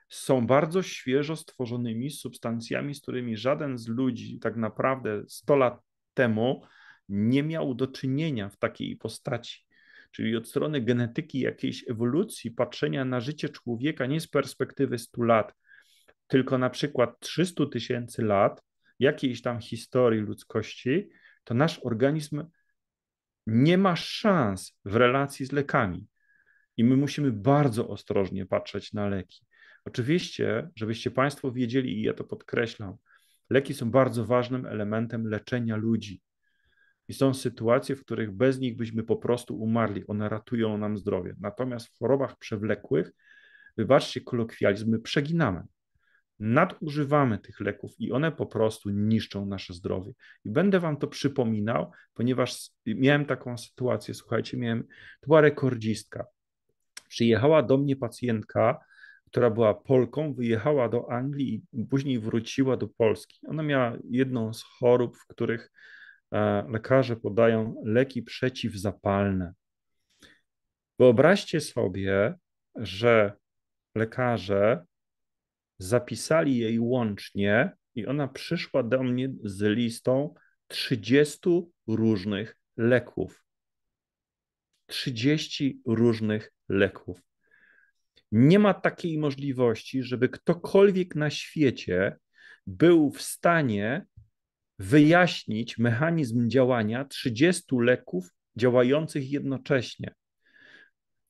są bardzo świeżo stworzonymi substancjami, z którymi żaden z ludzi tak naprawdę 100 lat temu nie miał do czynienia w takiej postaci. Czyli od strony genetyki, jakiejś ewolucji, patrzenia na życie człowieka nie z perspektywy 100 lat, tylko na przykład 300 tysięcy lat jakiejś tam historii ludzkości, to nasz organizm nie ma szans w relacji z lekami. I my musimy bardzo ostrożnie patrzeć na leki. Oczywiście, żebyście Państwo wiedzieli, i ja to podkreślam, leki są bardzo ważnym elementem leczenia ludzi. I są sytuacje, w których bez nich byśmy po prostu umarli. One ratują nam zdrowie. Natomiast w chorobach przewlekłych, wybaczcie kolokwializm, my przeginamy nadużywamy tych leków i one po prostu niszczą nasze zdrowie. I będę wam to przypominał, ponieważ miałem taką sytuację, słuchajcie, miałem, to była rekordzistka. Przyjechała do mnie pacjentka, która była Polką, wyjechała do Anglii i później wróciła do Polski. Ona miała jedną z chorób, w których e, lekarze podają leki przeciwzapalne. Wyobraźcie sobie, że lekarze zapisali jej łącznie i ona przyszła do mnie z listą 30 różnych leków. 30 różnych leków. Nie ma takiej możliwości, żeby ktokolwiek na świecie był w stanie wyjaśnić mechanizm działania 30 leków działających jednocześnie.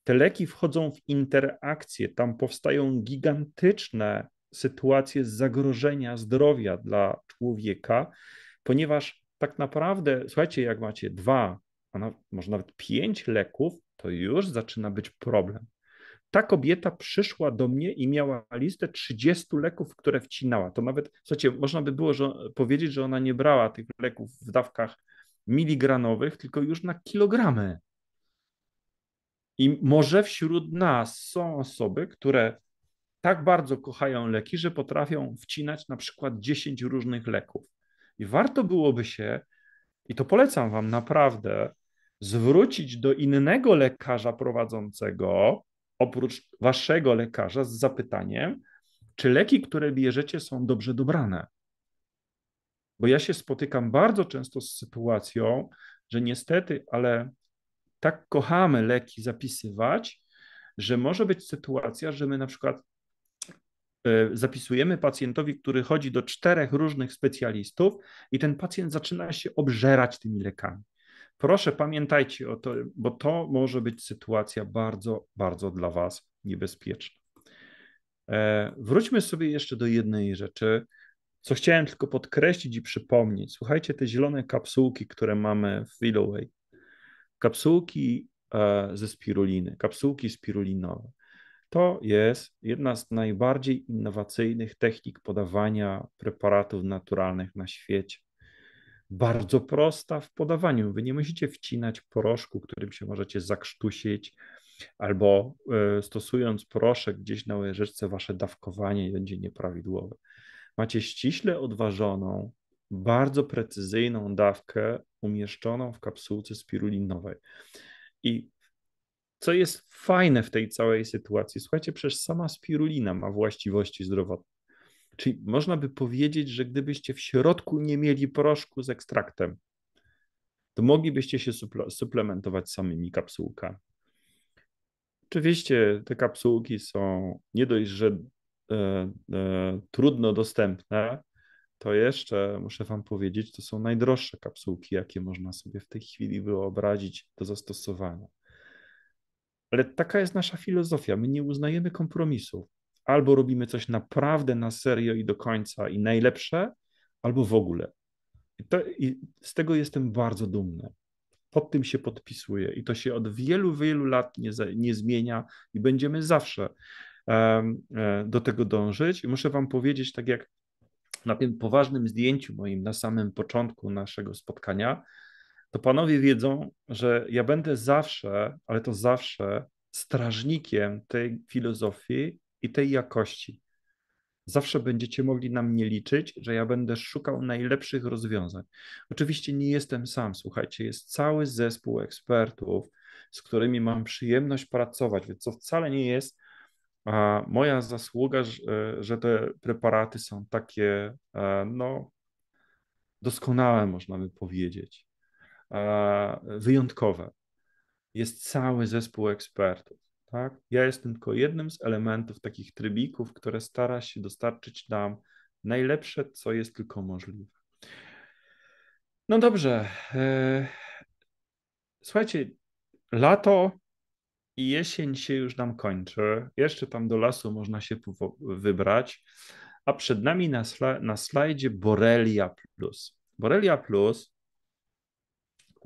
Te leki wchodzą w interakcje, tam powstają gigantyczne sytuację zagrożenia zdrowia dla człowieka, ponieważ tak naprawdę, słuchajcie, jak macie dwa, a nawet, może nawet pięć leków, to już zaczyna być problem. Ta kobieta przyszła do mnie i miała listę 30 leków, które wcinała. To nawet, słuchajcie, można by było że, powiedzieć, że ona nie brała tych leków w dawkach miligranowych, tylko już na kilogramy. I może wśród nas są osoby, które tak bardzo kochają leki, że potrafią wcinać na przykład 10 różnych leków. I warto byłoby się, i to polecam Wam naprawdę, zwrócić do innego lekarza prowadzącego, oprócz Waszego lekarza, z zapytaniem, czy leki, które bierzecie, są dobrze dobrane. Bo ja się spotykam bardzo często z sytuacją, że niestety, ale tak kochamy leki zapisywać, że może być sytuacja, że my na przykład E, zapisujemy pacjentowi, który chodzi do czterech różnych specjalistów i ten pacjent zaczyna się obżerać tymi lekami. Proszę pamiętajcie o to, bo to może być sytuacja bardzo, bardzo dla Was niebezpieczna. E, wróćmy sobie jeszcze do jednej rzeczy, co chciałem tylko podkreślić i przypomnieć. Słuchajcie, te zielone kapsułki, które mamy w Willoway, kapsułki e, ze spiruliny, kapsułki spirulinowe. To jest jedna z najbardziej innowacyjnych technik podawania preparatów naturalnych na świecie. Bardzo prosta w podawaniu. Wy nie musicie wcinać poroszku, którym się możecie zakrztusić, albo e, stosując proszek gdzieś na łyżeczce, wasze dawkowanie będzie nieprawidłowe. Macie ściśle odważoną, bardzo precyzyjną dawkę umieszczoną w kapsułce spirulinowej. I co jest fajne w tej całej sytuacji? Słuchajcie, przecież sama spirulina ma właściwości zdrowotne. Czyli można by powiedzieć, że gdybyście w środku nie mieli proszku z ekstraktem, to moglibyście się suplementować samymi kapsułkami. Oczywiście te kapsułki są nie dość, że e, e, trudno dostępne, to jeszcze muszę Wam powiedzieć, to są najdroższe kapsułki, jakie można sobie w tej chwili wyobrazić do zastosowania. Ale taka jest nasza filozofia. My nie uznajemy kompromisów. Albo robimy coś naprawdę na serio i do końca i najlepsze, albo w ogóle. I, to, i z tego jestem bardzo dumny. Pod tym się podpisuję i to się od wielu, wielu lat nie, nie zmienia i będziemy zawsze um, do tego dążyć. I muszę Wam powiedzieć, tak jak na tym poważnym zdjęciu moim na samym początku naszego spotkania, to panowie wiedzą, że ja będę zawsze, ale to zawsze strażnikiem tej filozofii i tej jakości. Zawsze będziecie mogli na mnie liczyć, że ja będę szukał najlepszych rozwiązań. Oczywiście nie jestem sam, słuchajcie, jest cały zespół ekspertów, z którymi mam przyjemność pracować, więc to wcale nie jest moja zasługa, że te preparaty są takie, e, no, doskonałe, można by powiedzieć wyjątkowe. Jest cały zespół ekspertów. Tak? Ja jestem tylko jednym z elementów takich trybików, które stara się dostarczyć nam najlepsze, co jest tylko możliwe. No dobrze. E, słuchajcie, lato i jesień się już nam kończy. Jeszcze tam do lasu można się wybrać. A przed nami na, sla na slajdzie Borelia Plus. Borelia Plus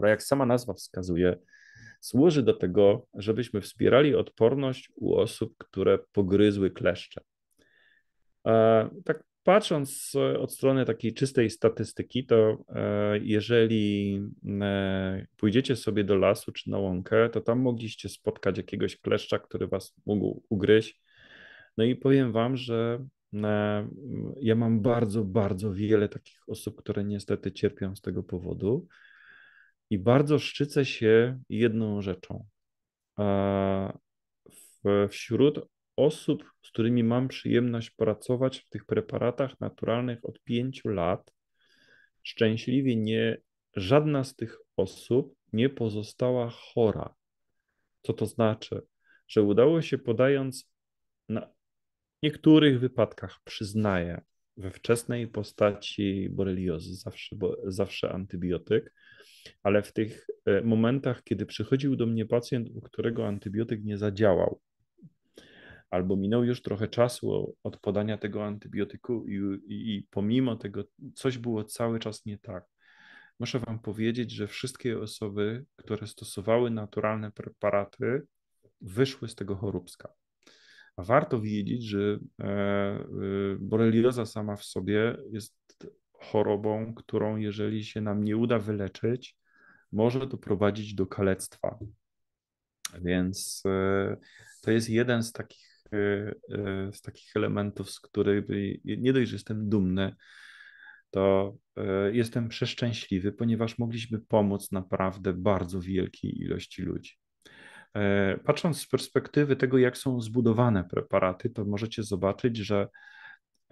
która, jak sama nazwa wskazuje, służy do tego, żebyśmy wspierali odporność u osób, które pogryzły kleszcze. E, tak patrząc e, od strony takiej czystej statystyki, to e, jeżeli pójdziecie sobie do lasu czy na łąkę, to tam mogliście spotkać jakiegoś kleszcza, który was mógł ugryźć. No i powiem wam, że ja mam bardzo, bardzo wiele takich osób, które niestety cierpią z tego powodu. I bardzo szczycę się jedną rzeczą. Wśród osób, z którymi mam przyjemność pracować w tych preparatach naturalnych od pięciu lat, szczęśliwie nie żadna z tych osób nie pozostała chora. Co to znaczy? Że udało się podając na niektórych wypadkach, przyznaję, we wczesnej postaci boreliozy, zawsze, bo, zawsze antybiotyk, ale w tych e, momentach, kiedy przychodził do mnie pacjent, u którego antybiotyk nie zadziałał, albo minął już trochę czasu od podania tego antybiotyku i, i, i pomimo tego coś było cały czas nie tak. Muszę Wam powiedzieć, że wszystkie osoby, które stosowały naturalne preparaty, wyszły z tego choróbska. A warto wiedzieć, że e, e, borelioza sama w sobie jest chorobą, którą jeżeli się nam nie uda wyleczyć, może doprowadzić do kalectwa. Więc e, to jest jeden z takich, e, e, z takich elementów, z których nie dość, że jestem dumny, to jestem przeszczęśliwy, ponieważ mogliśmy pomóc naprawdę bardzo wielkiej ilości ludzi. Patrząc z perspektywy tego, jak są zbudowane preparaty, to możecie zobaczyć, że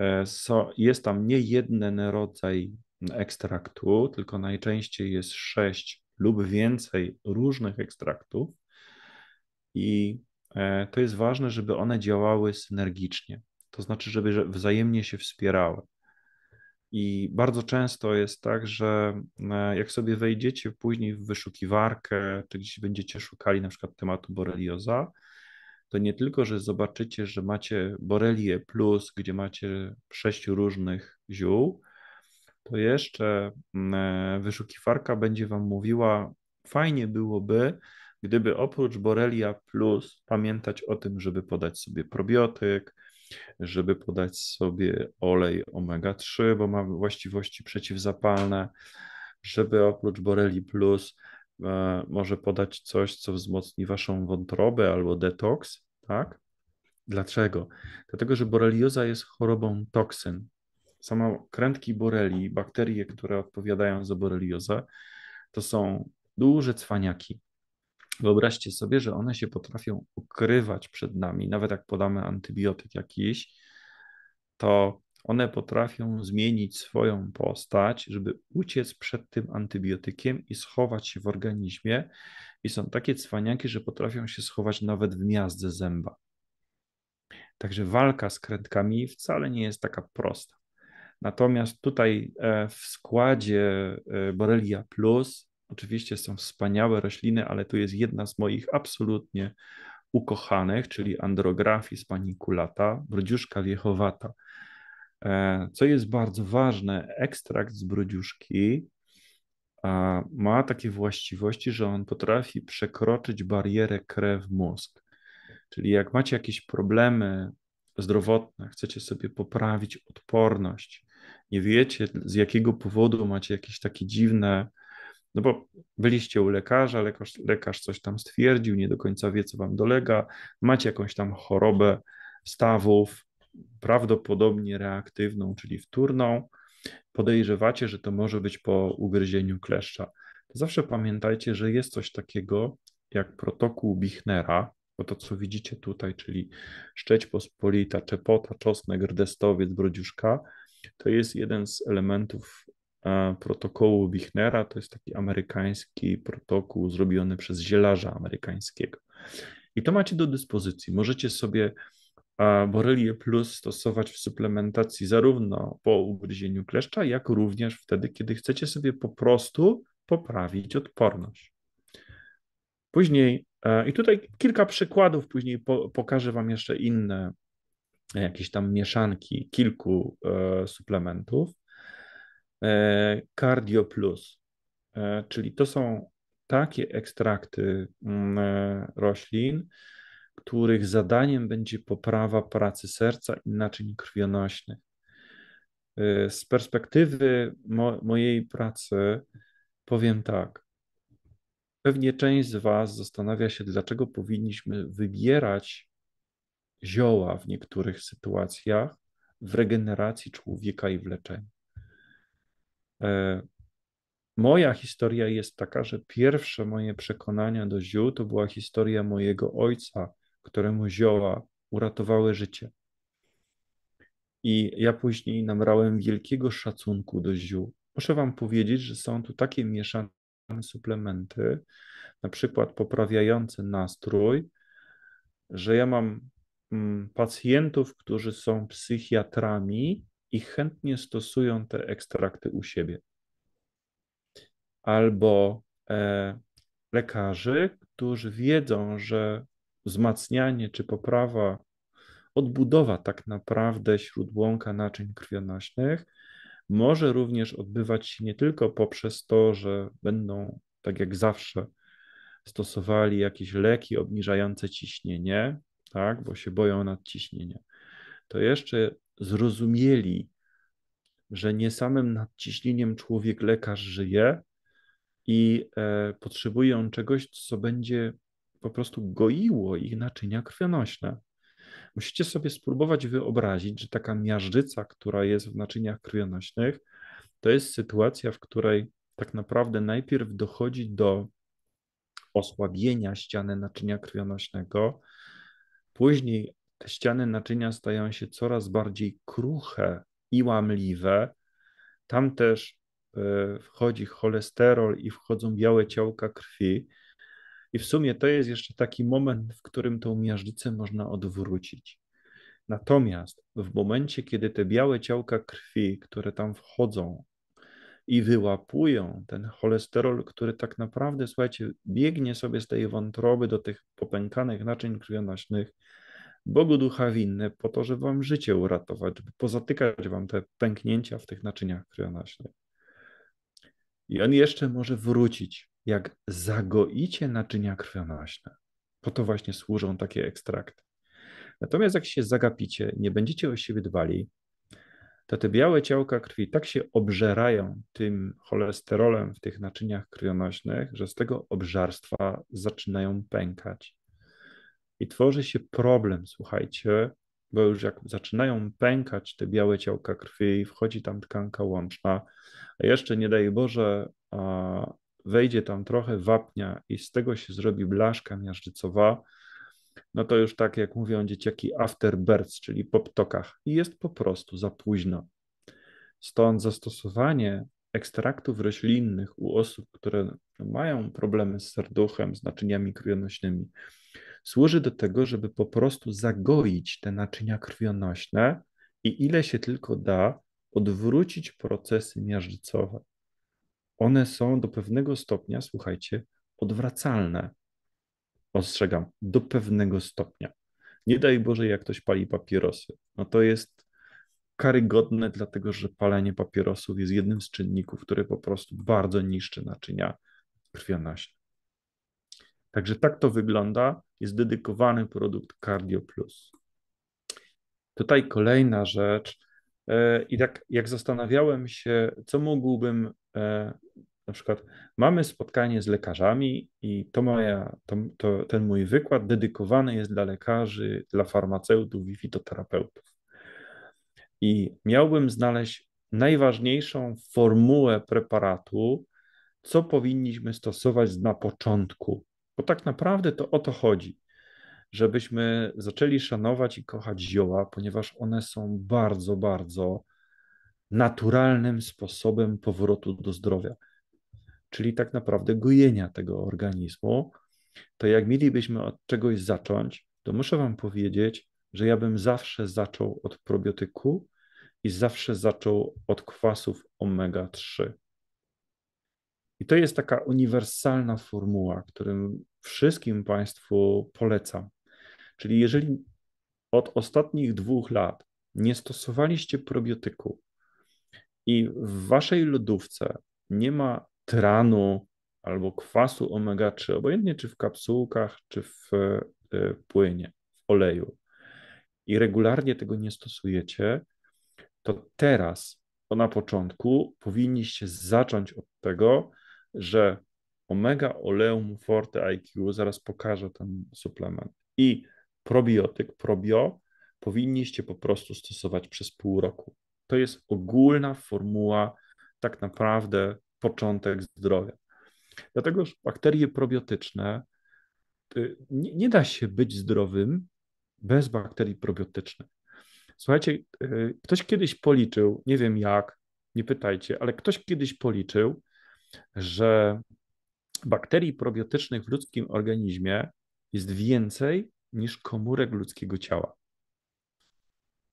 E, so, jest tam nie jeden rodzaj ekstraktu, tylko najczęściej jest sześć lub więcej różnych ekstraktów. I e, to jest ważne, żeby one działały synergicznie, to znaczy, żeby wzajemnie się wspierały. I bardzo często jest tak, że e, jak sobie wejdziecie później w wyszukiwarkę, czy gdzieś będziecie szukali na przykład tematu borelioza, to nie tylko, że zobaczycie, że macie borelię plus, gdzie macie sześć różnych ziół, to jeszcze mm, e, wyszukiwarka będzie Wam mówiła, fajnie byłoby, gdyby oprócz Borrelia Plus pamiętać o tym, żeby podać sobie probiotyk, żeby podać sobie olej omega-3, bo ma właściwości przeciwzapalne, żeby oprócz Borelii Plus E, może podać coś, co wzmocni waszą wątrobę albo detoks, tak? Dlaczego? Dlatego, że borelioza jest chorobą toksyn. Samo krętki borelii, bakterie, które odpowiadają za boreliozę, to są duże cwaniaki. Wyobraźcie sobie, że one się potrafią ukrywać przed nami. Nawet jak podamy antybiotyk jakiś, to one potrafią zmienić swoją postać, żeby uciec przed tym antybiotykiem i schować się w organizmie. I są takie cwaniaki, że potrafią się schować nawet w miazdze zęba. Także walka z krętkami wcale nie jest taka prosta. Natomiast tutaj e, w składzie e, Borrelia Plus oczywiście są wspaniałe rośliny, ale tu jest jedna z moich absolutnie ukochanych, czyli Andrographis paniculata, brodziuszka wiechowata. E, co jest bardzo ważne, ekstrakt z brodziuszki ma takie właściwości, że on potrafi przekroczyć barierę krew-mózg. Czyli jak macie jakieś problemy zdrowotne, chcecie sobie poprawić odporność, nie wiecie z jakiego powodu macie jakieś takie dziwne, no bo byliście u lekarza, lekarz, lekarz coś tam stwierdził, nie do końca wie, co wam dolega, macie jakąś tam chorobę stawów, prawdopodobnie reaktywną, czyli wtórną, podejrzewacie, że to może być po ugryzieniu kleszcza. Zawsze pamiętajcie, że jest coś takiego jak protokół Bichnera, bo to co widzicie tutaj, czyli szczeć pospolita, czepota, czosnek, rdestowiec, brodziuszka, to jest jeden z elementów e, protokołu Bichnera, to jest taki amerykański protokół zrobiony przez zielarza amerykańskiego. I to macie do dyspozycji. Możecie sobie borylię plus stosować w suplementacji zarówno po ugryzieniu kleszcza, jak również wtedy, kiedy chcecie sobie po prostu poprawić odporność. Później, e, i tutaj kilka przykładów, później po, pokażę Wam jeszcze inne e, jakieś tam mieszanki kilku e, suplementów. E, Cardio Plus, e, czyli to są takie ekstrakty mm, e, roślin, których zadaniem będzie poprawa pracy serca i naczyń krwionośnych. Y, z perspektywy mo mojej pracy powiem tak. Pewnie część z Was zastanawia się, dlaczego powinniśmy wybierać zioła w niektórych sytuacjach w regeneracji człowieka i w leczeniu. Y, moja historia jest taka, że pierwsze moje przekonania do ziół to była historia mojego ojca, któremu zioła uratowały życie. I ja później nabrałem wielkiego szacunku do ziół. Muszę Wam powiedzieć, że są tu takie mieszane suplementy, na przykład poprawiające nastrój, że ja mam mm, pacjentów, którzy są psychiatrami i chętnie stosują te ekstrakty u siebie. Albo e, lekarzy, którzy wiedzą, że wzmacnianie czy poprawa, odbudowa tak naprawdę śródłąka naczyń krwionośnych może również odbywać się nie tylko poprzez to, że będą, tak jak zawsze, stosowali jakieś leki obniżające ciśnienie, tak, bo się boją nadciśnienia, to jeszcze zrozumieli, że nie samym nadciśnieniem człowiek lekarz żyje i e, on czegoś, co będzie po prostu goiło ich naczynia krwionośne. Musicie sobie spróbować wyobrazić, że taka miażdżyca, która jest w naczyniach krwionośnych, to jest sytuacja, w której tak naprawdę najpierw dochodzi do osłabienia ściany naczynia krwionośnego, później te ściany naczynia stają się coraz bardziej kruche i łamliwe. Tam też y, wchodzi cholesterol i wchodzą białe ciałka krwi. I w sumie to jest jeszcze taki moment, w którym tą miażdżycę można odwrócić. Natomiast w momencie, kiedy te białe ciałka krwi, które tam wchodzą i wyłapują ten cholesterol, który tak naprawdę, słuchajcie, biegnie sobie z tej wątroby do tych popękanych naczyń krwionośnych, Bogu ducha winny, po to, żeby wam życie uratować, żeby pozatykać wam te pęknięcia w tych naczyniach krwionośnych. I on jeszcze może wrócić jak zagoicie naczynia krwionośne. Po to właśnie służą takie ekstrakty. Natomiast jak się zagapicie, nie będziecie o siebie dbali, to te białe ciałka krwi tak się obżerają tym cholesterolem w tych naczyniach krwionośnych, że z tego obżarstwa zaczynają pękać. I tworzy się problem, słuchajcie, bo już jak zaczynają pękać te białe ciałka krwi, wchodzi tam tkanka łączna, a jeszcze nie daj Boże, wejdzie tam trochę wapnia i z tego się zrobi blaszka miażdżycowa, no to już tak jak mówią dzieciaki afterbirths, czyli po ptokach i jest po prostu za późno. Stąd zastosowanie ekstraktów roślinnych u osób, które mają problemy z serduchem, z naczyniami krwionośnymi, służy do tego, żeby po prostu zagoić te naczynia krwionośne i ile się tylko da, odwrócić procesy miażdżycowe one są do pewnego stopnia, słuchajcie, odwracalne. Ostrzegam, do pewnego stopnia. Nie daj Boże, jak ktoś pali papierosy. No to jest karygodne, dlatego że palenie papierosów jest jednym z czynników, który po prostu bardzo niszczy naczynia krwionośne. Także tak to wygląda. Jest dedykowany produkt Cardio Plus. Tutaj kolejna rzecz. E, I tak jak zastanawiałem się, co mógłbym E, na przykład mamy spotkanie z lekarzami i to moja, to, to, ten mój wykład dedykowany jest dla lekarzy, dla farmaceutów i fitoterapeutów. I miałbym znaleźć najważniejszą formułę preparatu, co powinniśmy stosować na początku, bo tak naprawdę to o to chodzi, żebyśmy zaczęli szanować i kochać zioła, ponieważ one są bardzo, bardzo naturalnym sposobem powrotu do zdrowia, czyli tak naprawdę gojenia tego organizmu, to jak mielibyśmy od czegoś zacząć, to muszę Wam powiedzieć, że ja bym zawsze zaczął od probiotyku i zawsze zaczął od kwasów omega-3. I to jest taka uniwersalna formuła, którym wszystkim Państwu polecam. Czyli jeżeli od ostatnich dwóch lat nie stosowaliście probiotyku, i w waszej lodówce nie ma tranu albo kwasu omega-3, obojętnie czy w kapsułkach, czy w e, płynie, w oleju, i regularnie tego nie stosujecie, to teraz, to na początku, powinniście zacząć od tego, że omega oleum forte IQ, zaraz pokażę ten suplement, i probiotyk, probio, powinniście po prostu stosować przez pół roku. To jest ogólna formuła, tak naprawdę początek zdrowia. Dlatego, że bakterie probiotyczne, y, nie, nie da się być zdrowym bez bakterii probiotycznych. Słuchajcie, y, ktoś kiedyś policzył, nie wiem jak, nie pytajcie, ale ktoś kiedyś policzył, że bakterii probiotycznych w ludzkim organizmie jest więcej niż komórek ludzkiego ciała.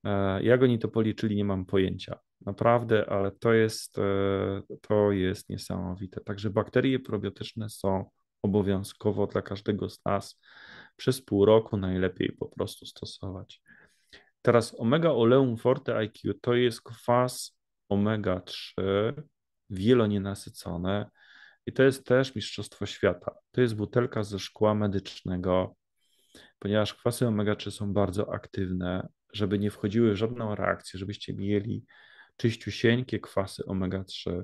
E, jak oni to policzyli, nie mam pojęcia. Naprawdę, ale to jest, e, to jest niesamowite. Także bakterie probiotyczne są obowiązkowo dla każdego z nas przez pół roku najlepiej po prostu stosować. Teraz omega oleum forte IQ to jest kwas omega-3 wielonienasycone i to jest też mistrzostwo świata. To jest butelka ze szkła medycznego ponieważ kwasy omega-3 są bardzo aktywne, żeby nie wchodziły w żadną reakcję, żebyście mieli czyściusieńkie kwasy omega-3.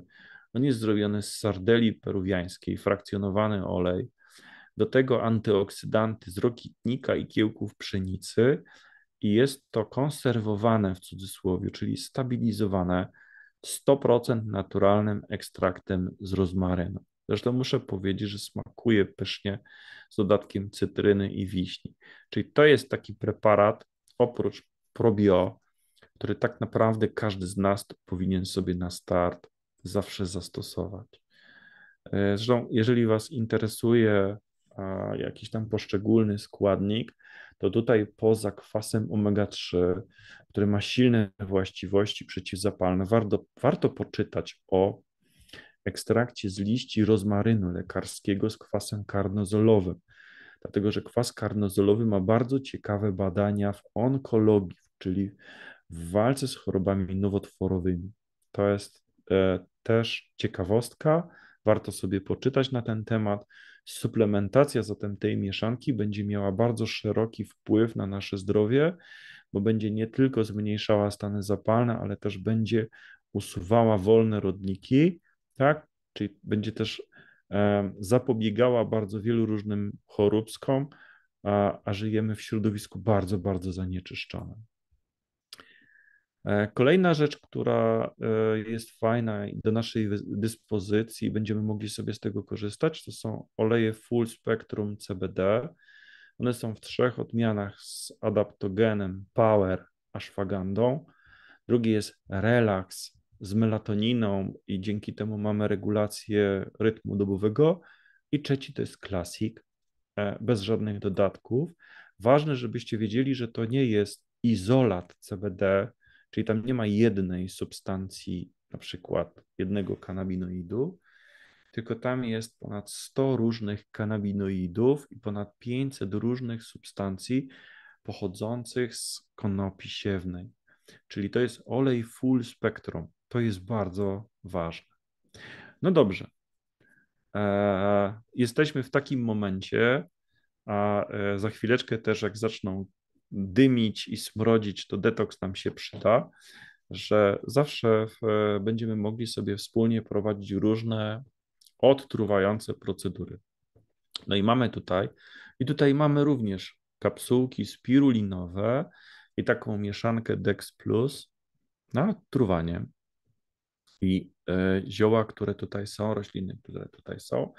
On jest zrobiony z sardeli peruwiańskiej, frakcjonowany olej, do tego antyoksydanty z rokitnika i kiełków pszenicy i jest to konserwowane w cudzysłowie, czyli stabilizowane 100% naturalnym ekstraktem z rozmarynu. Zresztą muszę powiedzieć, że smakuje pysznie z dodatkiem cytryny i wiśni. Czyli to jest taki preparat oprócz probio, który tak naprawdę każdy z nas powinien sobie na start zawsze zastosować. E, zresztą, jeżeli Was interesuje jakiś tam poszczególny składnik, to tutaj poza kwasem omega-3, który ma silne właściwości przeciwzapalne, warto, warto poczytać o ekstrakcie z liści rozmarynu lekarskiego z kwasem karnozolowym, dlatego że kwas karnozolowy ma bardzo ciekawe badania w onkologii, czyli w walce z chorobami nowotworowymi. To jest e, też ciekawostka, warto sobie poczytać na ten temat. Suplementacja zatem tej mieszanki będzie miała bardzo szeroki wpływ na nasze zdrowie, bo będzie nie tylko zmniejszała stany zapalne, ale też będzie usuwała wolne rodniki tak? Czyli będzie też e, zapobiegała bardzo wielu różnym choróbskom, a, a żyjemy w środowisku bardzo, bardzo zanieczyszczonym. E, kolejna rzecz, która e, jest fajna i do naszej dyspozycji będziemy mogli sobie z tego korzystać, to są oleje full spectrum CBD. One są w trzech odmianach z adaptogenem, power, ashwagandą. Drugi jest relax z melatoniną i dzięki temu mamy regulację rytmu dobowego. I trzeci to jest klasik, e, bez żadnych dodatków. Ważne, żebyście wiedzieli, że to nie jest izolat CBD, czyli tam nie ma jednej substancji, na przykład jednego kanabinoidu, tylko tam jest ponad 100 różnych kanabinoidów i ponad 500 różnych substancji pochodzących z konopi siewnej. Czyli to jest olej full spectrum. To jest bardzo ważne. No dobrze. E, jesteśmy w takim momencie, a e, za chwileczkę też, jak zaczną dymić i smrodzić, to detoks nam się przyda, że zawsze e, będziemy mogli sobie wspólnie prowadzić różne odtruwające procedury. No i mamy tutaj, i tutaj mamy również kapsułki spirulinowe i taką mieszankę Dex Plus na truwanie. I e, zioła, które tutaj są, rośliny, które tutaj są,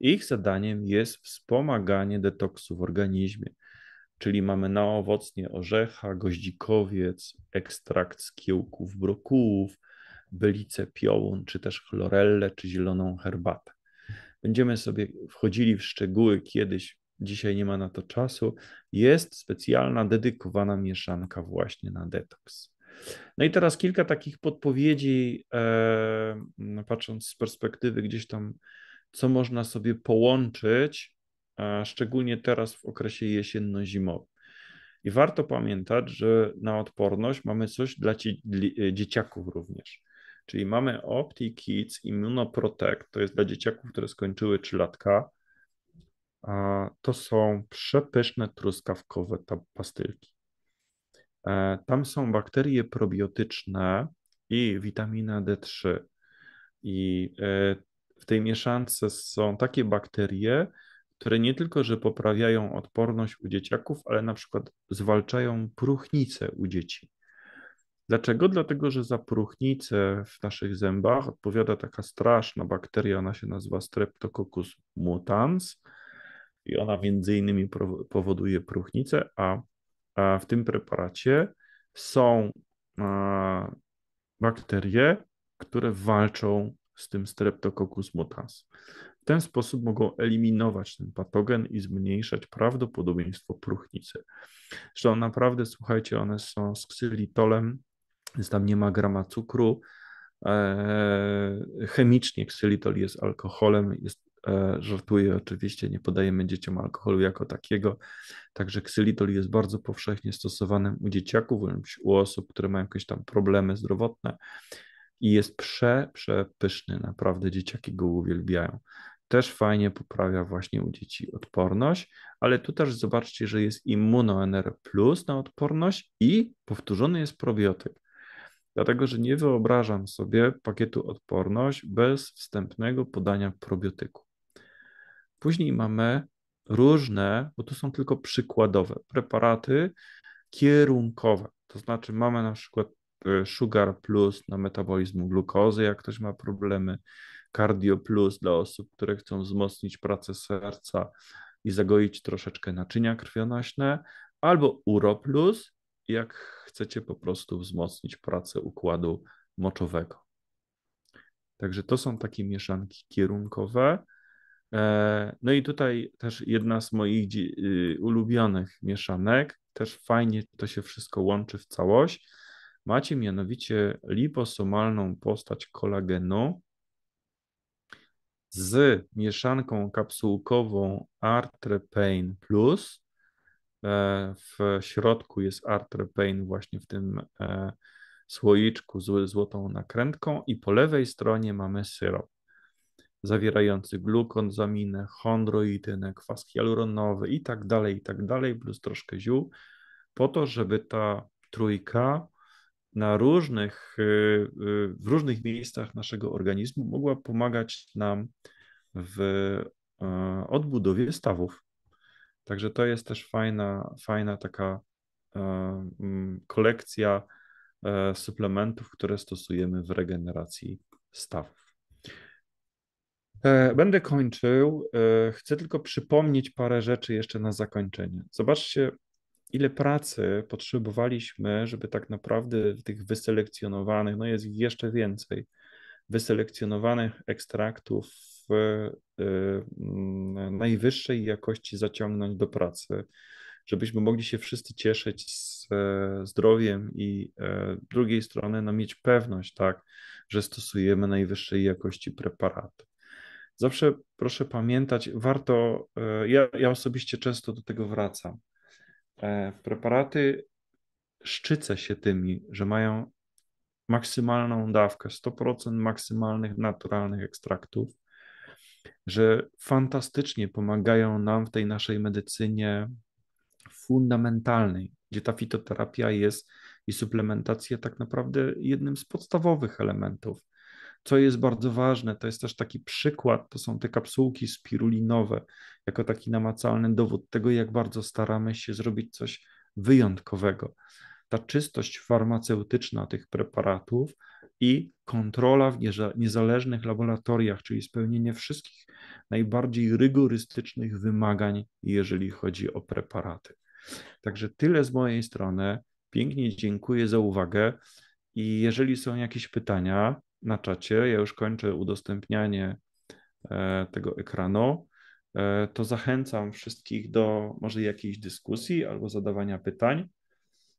ich zadaniem jest wspomaganie detoksu w organizmie. Czyli mamy naowocnie orzecha, goździkowiec, ekstrakt z kiełków brokułów, bylice, piołun, czy też chlorellę, czy zieloną herbatę. Będziemy sobie wchodzili w szczegóły kiedyś, dzisiaj nie ma na to czasu. Jest specjalna, dedykowana mieszanka właśnie na detoks. No i teraz kilka takich podpowiedzi, e, no patrząc z perspektywy gdzieś tam, co można sobie połączyć, e, szczególnie teraz w okresie jesienno-zimowym. I warto pamiętać, że na odporność mamy coś dla e, dzieciaków również. Czyli mamy OptiKids Immunoprotect, to jest dla dzieciaków, które skończyły 3 latka. To są przepyszne truskawkowe pastylki. E, tam są bakterie probiotyczne i witamina D3. I e, w tej mieszance są takie bakterie, które nie tylko, że poprawiają odporność u dzieciaków, ale na przykład zwalczają próchnicę u dzieci. Dlaczego? Dlatego, że za próchnicę w naszych zębach odpowiada taka straszna bakteria, ona się nazywa Streptococcus mutans i ona między innymi powoduje próchnicę, a w tym preparacie są bakterie, które walczą z tym Streptococcus mutans. W ten sposób mogą eliminować ten patogen i zmniejszać prawdopodobieństwo próchnicy. Zresztą naprawdę, słuchajcie, one są z ksylitolem, więc tam nie ma grama cukru. E, chemicznie ksylitol jest alkoholem, jest E, żartuję oczywiście, nie podajemy dzieciom alkoholu jako takiego. Także ksylitol jest bardzo powszechnie stosowany u dzieciaków, u osób, które mają jakieś tam problemy zdrowotne i jest prze, przepyszny, naprawdę dzieciaki go uwielbiają. Też fajnie poprawia właśnie u dzieci odporność, ale tu też zobaczcie, że jest immunoNR plus na odporność i powtórzony jest probiotyk. Dlatego, że nie wyobrażam sobie pakietu odporność bez wstępnego podania probiotyku. Później mamy różne, bo to są tylko przykładowe, preparaty kierunkowe. To znaczy mamy na przykład e, Sugar Plus na metabolizm glukozy, jak ktoś ma problemy, Cardio Plus dla osób, które chcą wzmocnić pracę serca i zagoić troszeczkę naczynia krwionośne, albo Uro Plus, jak chcecie po prostu wzmocnić pracę układu moczowego. Także to są takie mieszanki kierunkowe. E, no i tutaj też jedna z moich y, ulubionych mieszanek, też fajnie to się wszystko łączy w całość. Macie mianowicie liposomalną postać kolagenu z mieszanką kapsułkową Artrepain Plus. E, w środku jest Artrepain właśnie w tym e, słoiczku z złotą nakrętką i po lewej stronie mamy syrop zawierający glukonzaminę, chondroityny, kwas hialuronowy i tak dalej, i tak dalej, plus troszkę ziół, po to, żeby ta trójka na różnych, y, y, w różnych miejscach naszego organizmu mogła pomagać nam w e, odbudowie stawów. Także to jest też fajna, fajna taka e, mm, kolekcja e, suplementów, które stosujemy w regeneracji stawów. E, będę kończył. E, chcę tylko przypomnieć parę rzeczy jeszcze na zakończenie. Zobaczcie, ile pracy potrzebowaliśmy, żeby tak naprawdę tych wyselekcjonowanych, no jest ich jeszcze więcej, wyselekcjonowanych ekstraktów e, najwyższej jakości zaciągnąć do pracy, żebyśmy mogli się wszyscy cieszyć z zdrowiem i drugiej strony no, mieć pewność, tak, że stosujemy najwyższej jakości preparaty zawsze proszę pamiętać, warto, e, ja, ja osobiście często do tego wracam. E, preparaty szczycę się tymi, że mają maksymalną dawkę, 100% maksymalnych naturalnych ekstraktów, że fantastycznie pomagają nam w tej naszej medycynie fundamentalnej, gdzie ta fitoterapia jest i suplementacja tak naprawdę jednym z podstawowych elementów co jest bardzo ważne, to jest też taki przykład, to są te kapsułki spirulinowe, jako taki namacalny dowód tego, jak bardzo staramy się zrobić coś wyjątkowego. Ta czystość farmaceutyczna tych preparatów i kontrola w niezależnych laboratoriach, czyli spełnienie wszystkich najbardziej rygorystycznych wymagań, jeżeli chodzi o preparaty. Także tyle z mojej strony. Pięknie dziękuję za uwagę. I jeżeli są jakieś pytania, na czacie, ja już kończę udostępnianie e, tego ekranu, e, to zachęcam wszystkich do może jakiejś dyskusji albo zadawania pytań.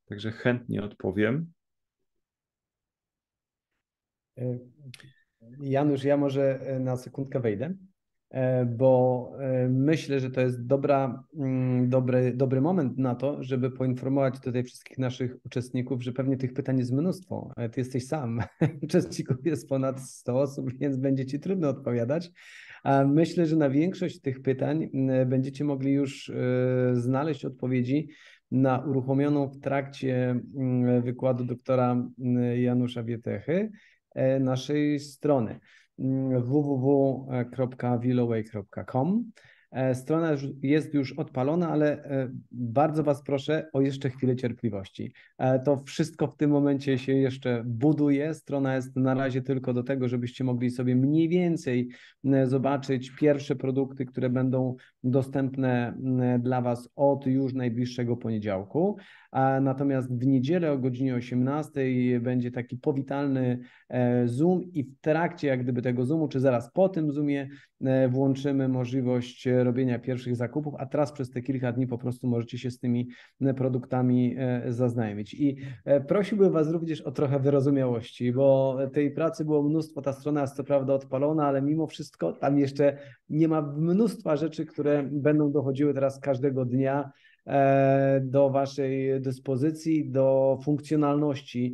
Także chętnie odpowiem. E, Janusz, ja może na sekundkę wejdę. E, bo e, myślę, że to jest dobra, mm, dobry, dobry moment na to, żeby poinformować tutaj wszystkich naszych uczestników, że pewnie tych pytań jest mnóstwo. Ty jesteś sam, uczestników jest ponad 100 osób, więc będzie ci trudno odpowiadać. A myślę, że na większość tych pytań mm, będziecie mogli już e, znaleźć odpowiedzi na uruchomioną w trakcie mm, wykładu doktora Janusza Wietechy naszej strony. Mm, www.willoway.com e, E, strona jest już odpalona, ale e, bardzo Was proszę o jeszcze chwilę cierpliwości. E, to wszystko w tym momencie się jeszcze buduje. Strona jest na razie tylko do tego, żebyście mogli sobie mniej więcej zobaczyć pierwsze produkty, które będą dostępne dla Was od już najbliższego poniedziałku. Natomiast w niedzielę o godzinie 18 będzie taki powitalny Zoom i w trakcie jak gdyby tego Zoomu, czy zaraz po tym Zoomie włączymy możliwość robienia pierwszych zakupów, a teraz przez te kilka dni po prostu możecie się z tymi e, produktami e, zaznajomić. I e, prosiłbym Was również o trochę wyrozumiałości, bo tej pracy było mnóstwo, ta strona jest co prawda odpalona, ale mimo wszystko tam jeszcze nie ma mnóstwa rzeczy, które będą dochodziły teraz każdego dnia do Waszej dyspozycji, do funkcjonalności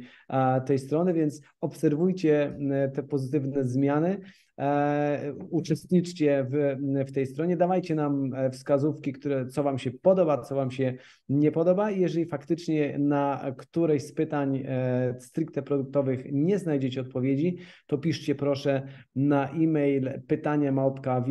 tej strony, więc obserwujcie te pozytywne zmiany. E, uczestniczcie w, w tej stronie, dawajcie nam e, wskazówki, które, co Wam się podoba, co Wam się nie podoba jeżeli faktycznie na któreś z pytań e, stricte produktowych nie znajdziecie odpowiedzi, to piszcie proszę na e-mail pytania małpka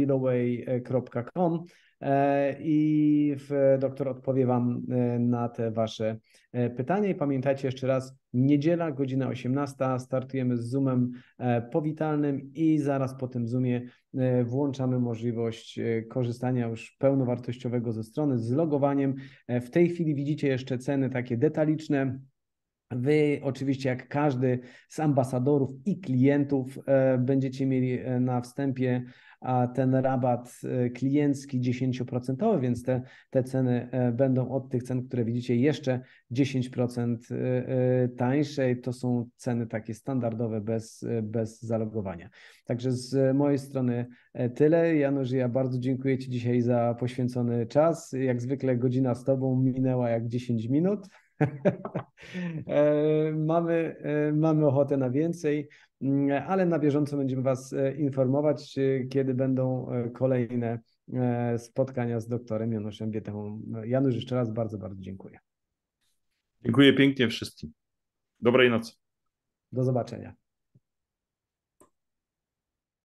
E, i doktor odpowie Wam e, na te Wasze e, pytania. I pamiętajcie jeszcze raz, niedziela, godzina 18, startujemy z Zoomem powitalnym i zaraz po tym Zoomie włączamy możliwość korzystania już pełnowartościowego ze strony z logowaniem. W tej chwili widzicie jeszcze ceny takie detaliczne Wy oczywiście, jak każdy z ambasadorów i klientów, e, będziecie mieli e, na wstępie ten rabat e, kliencki 10%, więc te, te ceny będą od tych cen, które widzicie, jeszcze 10% tańsze. I to są ceny takie standardowe, bez, bez zalogowania. Także z mojej strony tyle. Janusz, ja bardzo dziękuję Ci dzisiaj za poświęcony czas. Jak zwykle godzina z Tobą minęła jak 10 minut. E, mamy, e, mamy ochotę na więcej, mm, ale na bieżąco będziemy Was e, informować, kiedy będą kolejne spotkania z doktorem Januszem Bietechą. No, Janusz, jeszcze raz bardzo, bardzo dziękuję. Dziękuję pięknie wszystkim. Dobrej nocy. Do zobaczenia.